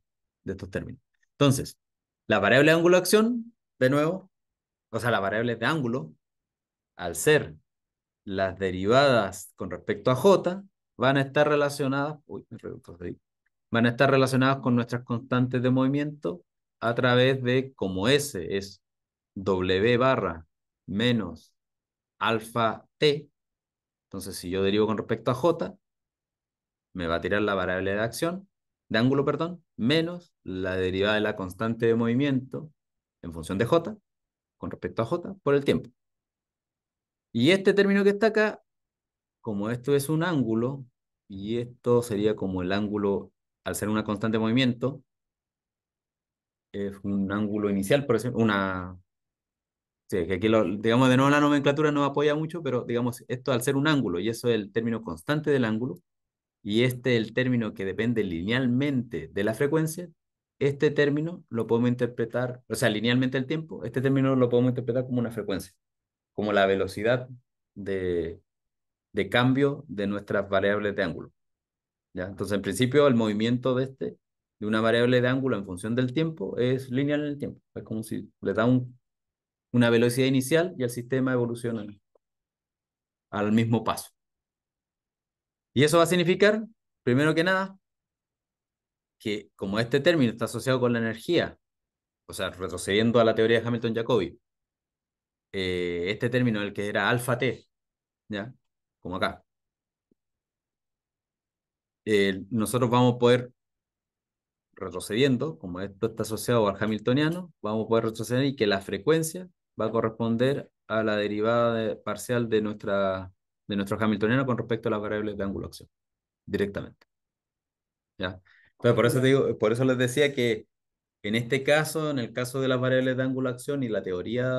de estos términos. Entonces, la variable de ángulo de acción, de nuevo, o sea, las variables de ángulo, al ser las derivadas con respecto a j, van a estar relacionadas, van a estar relacionadas con nuestras constantes de movimiento a través de como s es w barra menos alfa t, entonces si yo derivo con respecto a j, me va a tirar la variable de acción, de ángulo, perdón, menos la derivada de la constante de movimiento en función de j, con respecto a j, por el tiempo. Y este término que está acá, como esto es un ángulo, y esto sería como el ángulo, al ser una constante de movimiento, es un ángulo inicial, por ejemplo, una... que aquí, digamos, de nuevo la nomenclatura no apoya mucho, pero digamos, esto al ser un ángulo, y eso es el término constante del ángulo, y este es el término que depende linealmente de la frecuencia, este término lo podemos interpretar, o sea, linealmente el tiempo, este término lo podemos interpretar como una frecuencia, como la velocidad de, de cambio de nuestras variables de ángulo. ¿Ya? Entonces, en principio, el movimiento de este, de una variable de ángulo en función del tiempo, es lineal en el tiempo. Es como si le da una velocidad inicial y el sistema evoluciona al mismo paso. Y eso va a significar, primero que nada, que como este término está asociado con la energía, o sea, retrocediendo a la teoría de Hamilton-Jacobi, eh, este término, el que era alfa T, ¿ya? Como acá. Eh, nosotros vamos a poder, retrocediendo, como esto está asociado al Hamiltoniano, vamos a poder retroceder y que la frecuencia va a corresponder a la derivada parcial de nuestra de nuestro hamiltoniano con respecto a las variables de ángulo-acción, directamente. ¿Ya? Entonces, por eso, digo, por eso les decía que en este caso, en el caso de las variables de ángulo-acción y la teoría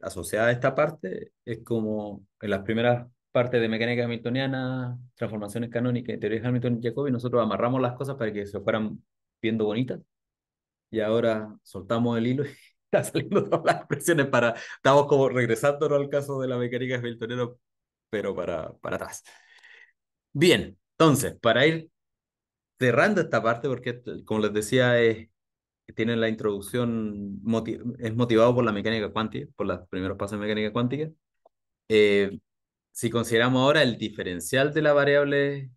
asociada a esta parte, es como en las primeras partes de mecánica hamiltoniana, transformaciones canónicas y teoría de Hamilton y Jacobi, nosotros amarramos las cosas para que se fueran viendo bonitas y ahora soltamos el hilo y *laughs* están saliendo todas las expresiones para, estamos como regresándonos al caso de la mecánica hamiltoniana pero para, para atrás. Bien, entonces, para ir cerrando esta parte, porque como les decía, es, tiene la introducción, es motivado por la mecánica cuántica, por los primeros pasos de mecánica cuántica. Eh, si consideramos ahora el diferencial de la variable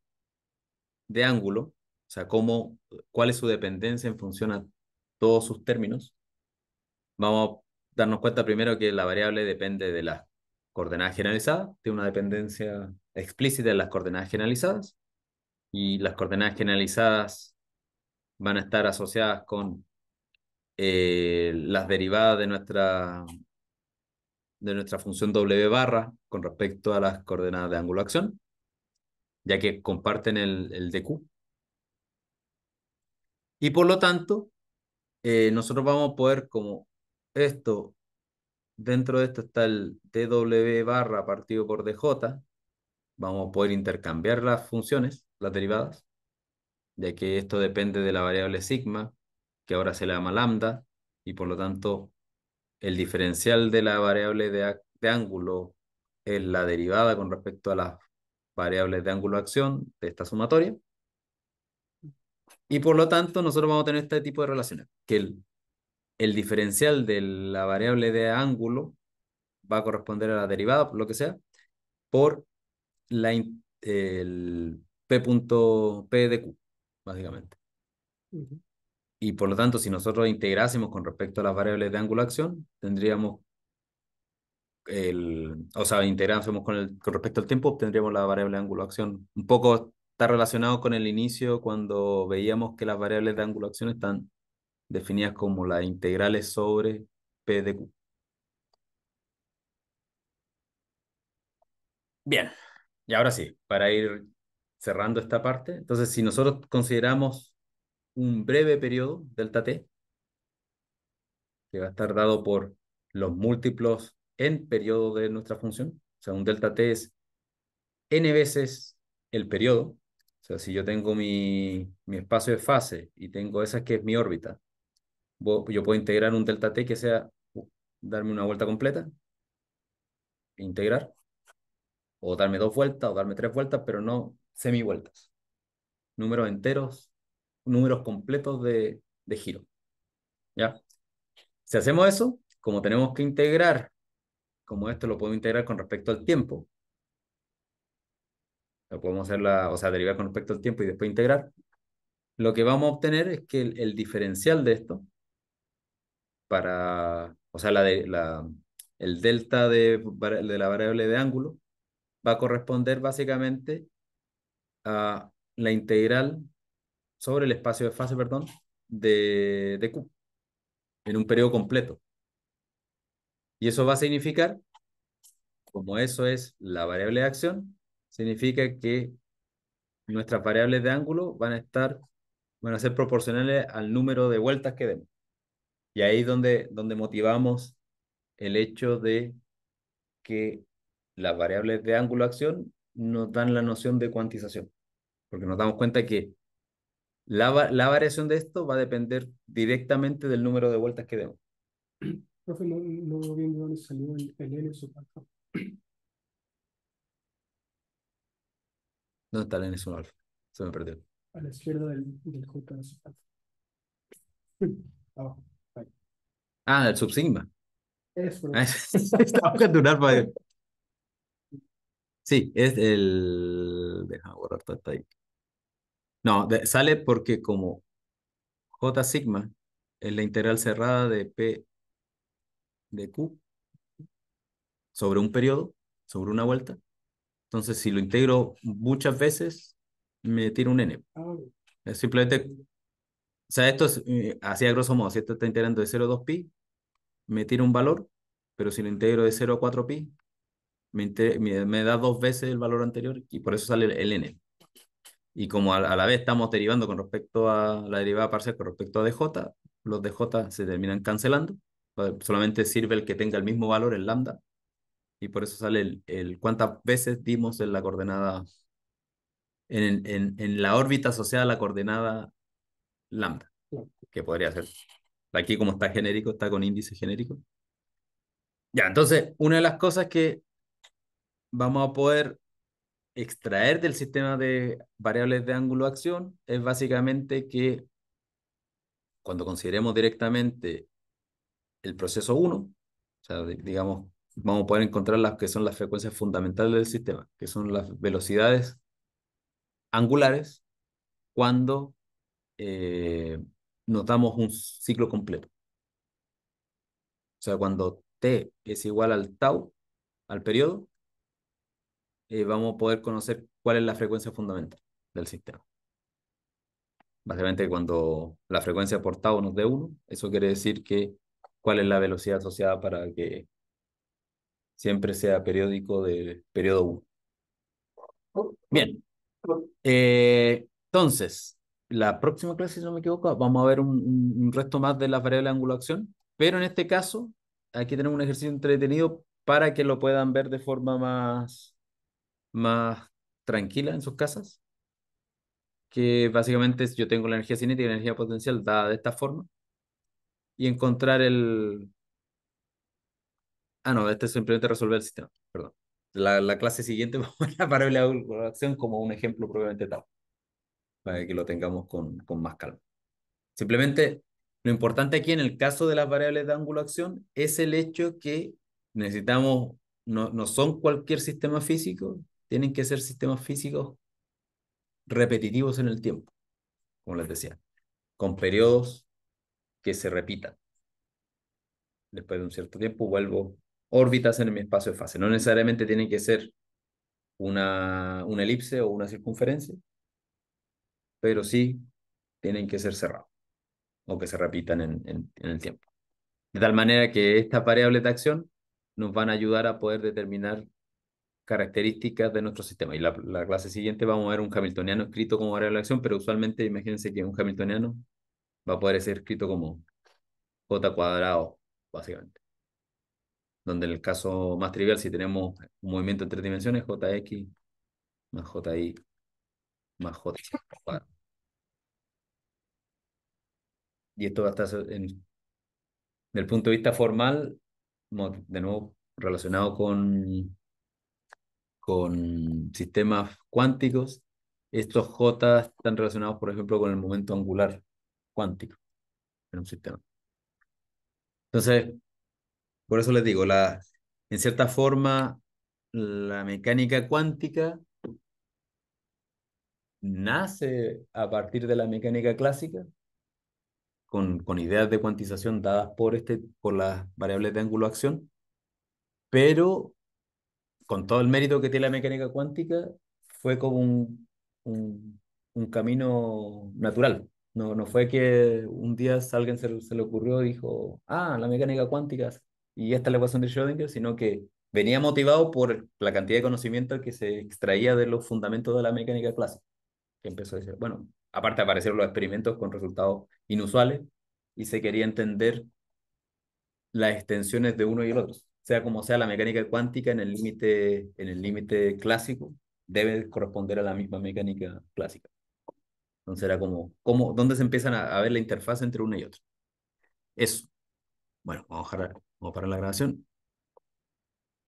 de ángulo, o sea, cómo, cuál es su dependencia en función a todos sus términos, vamos a darnos cuenta primero que la variable depende de la coordenadas generalizadas, tiene una dependencia explícita en las coordenadas generalizadas, y las coordenadas generalizadas van a estar asociadas con eh, las derivadas de nuestra, de nuestra función W barra con respecto a las coordenadas de ángulo de acción, ya que comparten el, el DQ. Y por lo tanto, eh, nosotros vamos a poder como esto Dentro de esto está el dw barra partido por dj. Vamos a poder intercambiar las funciones, las derivadas, ya que esto depende de la variable sigma, que ahora se le llama lambda, y por lo tanto el diferencial de la variable de, ángulo es la derivada con respecto a las variables de ángulo de acción de esta sumatoria. Y por lo tanto, nosotros vamos a tener este tipo de relaciones, que el el diferencial de la variable de ángulo va a corresponder a la derivada, por lo que sea, por la, el P, P de Q, básicamente. Y por lo tanto, si nosotros integrásemos con respecto a las variables de ángulo acción, tendríamos el, o sea, integrásemos con, el, con respecto al tiempo, obtendríamos la variable de ángulo acción. Un poco está relacionado con el inicio cuando veíamos que las variables de ángulo acción están definidas como las integrales sobre P de Q. Bien, y ahora sí, para ir cerrando esta parte, entonces si nosotros consideramos un breve periodo, delta T, que va a estar dado por los múltiplos en periodo de nuestra función, o sea, un delta T es n veces el periodo, o sea, si yo tengo mi, mi espacio de fase y tengo esa que es mi órbita, yo puedo integrar un delta t que sea darme una vuelta completa, e integrar, o darme dos vueltas, o darme tres vueltas, pero no semivueltas. Números enteros, números completos de, giro. ¿Ya? Si hacemos eso, como tenemos que integrar, como esto lo puedo integrar con respecto al tiempo, lo podemos hacer, la, o sea, derivar con respecto al tiempo y después integrar, lo que vamos a obtener es que el diferencial de esto para, o sea, la de, la, el delta de, la variable de ángulo va a corresponder básicamente a la integral sobre el espacio de fase, perdón, de, de Q en un periodo completo. Y eso va a significar, como eso es la variable de acción, significa que nuestras variables de ángulo van a estar, van a ser proporcionales al número de vueltas que demos. Y ahí es donde, donde motivamos el hecho de que las variables de ángulo acción nos dan la noción de cuantización, porque nos damos cuenta que la, variación de esto va a depender directamente del número de vueltas que demos. *clears throat* Profe, no, no bien dónde salió el, N sub alfa. ¿Dónde está el N sub alfa? Se me perdió. A la izquierda del, del J *clears throat* Abajo. Ah, del subsigma. Eso. Ah, *laughs* Estaba para Sí, es el. Deja borrar todo ahí. No, sale porque como J sigma es la integral cerrada de P de Q sobre un periodo, sobre una vuelta. Entonces, si lo integro muchas veces, me tiro un N. Ah. simplemente, o sea, esto es, eh, así a grosso modo, si esto está integrando de 0 a 2pi, me tira un valor, pero si lo integro de 0 a 4pi, me, me, da dos veces el valor anterior y por eso sale el, n. Y como a, la vez estamos derivando con respecto a la derivada parcial con respecto a dj, los dj se terminan cancelando. Solamente sirve el que tenga el mismo valor, el lambda. Y por eso sale el, el cuántas veces dimos en la coordenada, en, en, en la órbita asociada a la coordenada lambda, que podría ser Aquí como está genérico, está con índice genérico. Ya, entonces, una de las cosas que vamos a poder extraer del sistema de variables de ángulo de acción es básicamente que cuando consideremos directamente el proceso 1, o sea, digamos, vamos a poder encontrar las que son las frecuencias fundamentales del sistema, que son las velocidades angulares cuando eh, notamos un ciclo completo. O sea, cuando T es igual al tau, al periodo, eh, vamos a poder conocer cuál es la frecuencia fundamental del sistema. Básicamente cuando la frecuencia por tau nos dé 1, eso quiere decir que cuál es la velocidad asociada para que siempre sea periódico de periodo 1. Bien. Eh, entonces, la próxima clase, si no me equivoco, vamos a ver un, resto más de las variables de acción. pero en este caso, aquí tenemos un ejercicio entretenido para que lo puedan ver de forma más, más tranquila en sus casas, que básicamente yo tengo la energía cinética y la energía potencial dada de esta forma, y encontrar el... Ah, no, este es simplemente resolver el sistema, perdón. La, clase siguiente *laughs* vamos a la variable de acción como un ejemplo propiamente dado para que lo tengamos con, con más calma. Simplemente, lo importante aquí en el caso de las variables de ángulo-acción es el hecho que necesitamos, no, son cualquier sistema físico, tienen que ser sistemas físicos repetitivos en el tiempo, como les decía, con periodos que se repitan. Después de un cierto tiempo vuelvo órbitas en mi espacio de fase. No necesariamente tienen que ser una, una elipse o una circunferencia, pero sí tienen que ser cerrados o que se repitan en, el tiempo. De tal manera que estas variables de acción nos van a ayudar a poder determinar características de nuestro sistema. Y la, la, clase siguiente vamos a ver un hamiltoniano escrito como variable de acción, pero usualmente imagínense que un hamiltoniano va a poder ser escrito como j cuadrado, básicamente. Donde en el caso más trivial, si tenemos un movimiento en tres dimensiones, jx más JY más J. Y esto va a estar en, del punto de vista formal, de nuevo relacionado con, con sistemas cuánticos. Estos J están relacionados, por ejemplo, con el momento angular cuántico en un sistema. Entonces, por eso les digo, la, en cierta forma, la mecánica cuántica nace a partir de la mecánica clásica, con, con ideas de cuantización dadas por, este, por las variables de ángulo-acción, pero con todo el mérito que tiene la mecánica cuántica, fue como un, un, camino natural. No, no fue que un día alguien se, se le ocurrió dijo, ah, la mecánica cuántica y esta es la ecuación de Schrödinger, sino que venía motivado por la cantidad de conocimiento que se extraía de los fundamentos de la mecánica clásica que empezó a decir, bueno, aparte aparecieron los experimentos con resultados inusuales y se quería entender las extensiones de uno y el otro. Sea como sea, la mecánica cuántica en el límite en el límite clásico debe corresponder a la misma mecánica clásica. Entonces era como, ¿cómo, ¿dónde se empiezan a, ver la interfaz entre uno y otro? Eso. Bueno, vamos a, vamos a parar la grabación.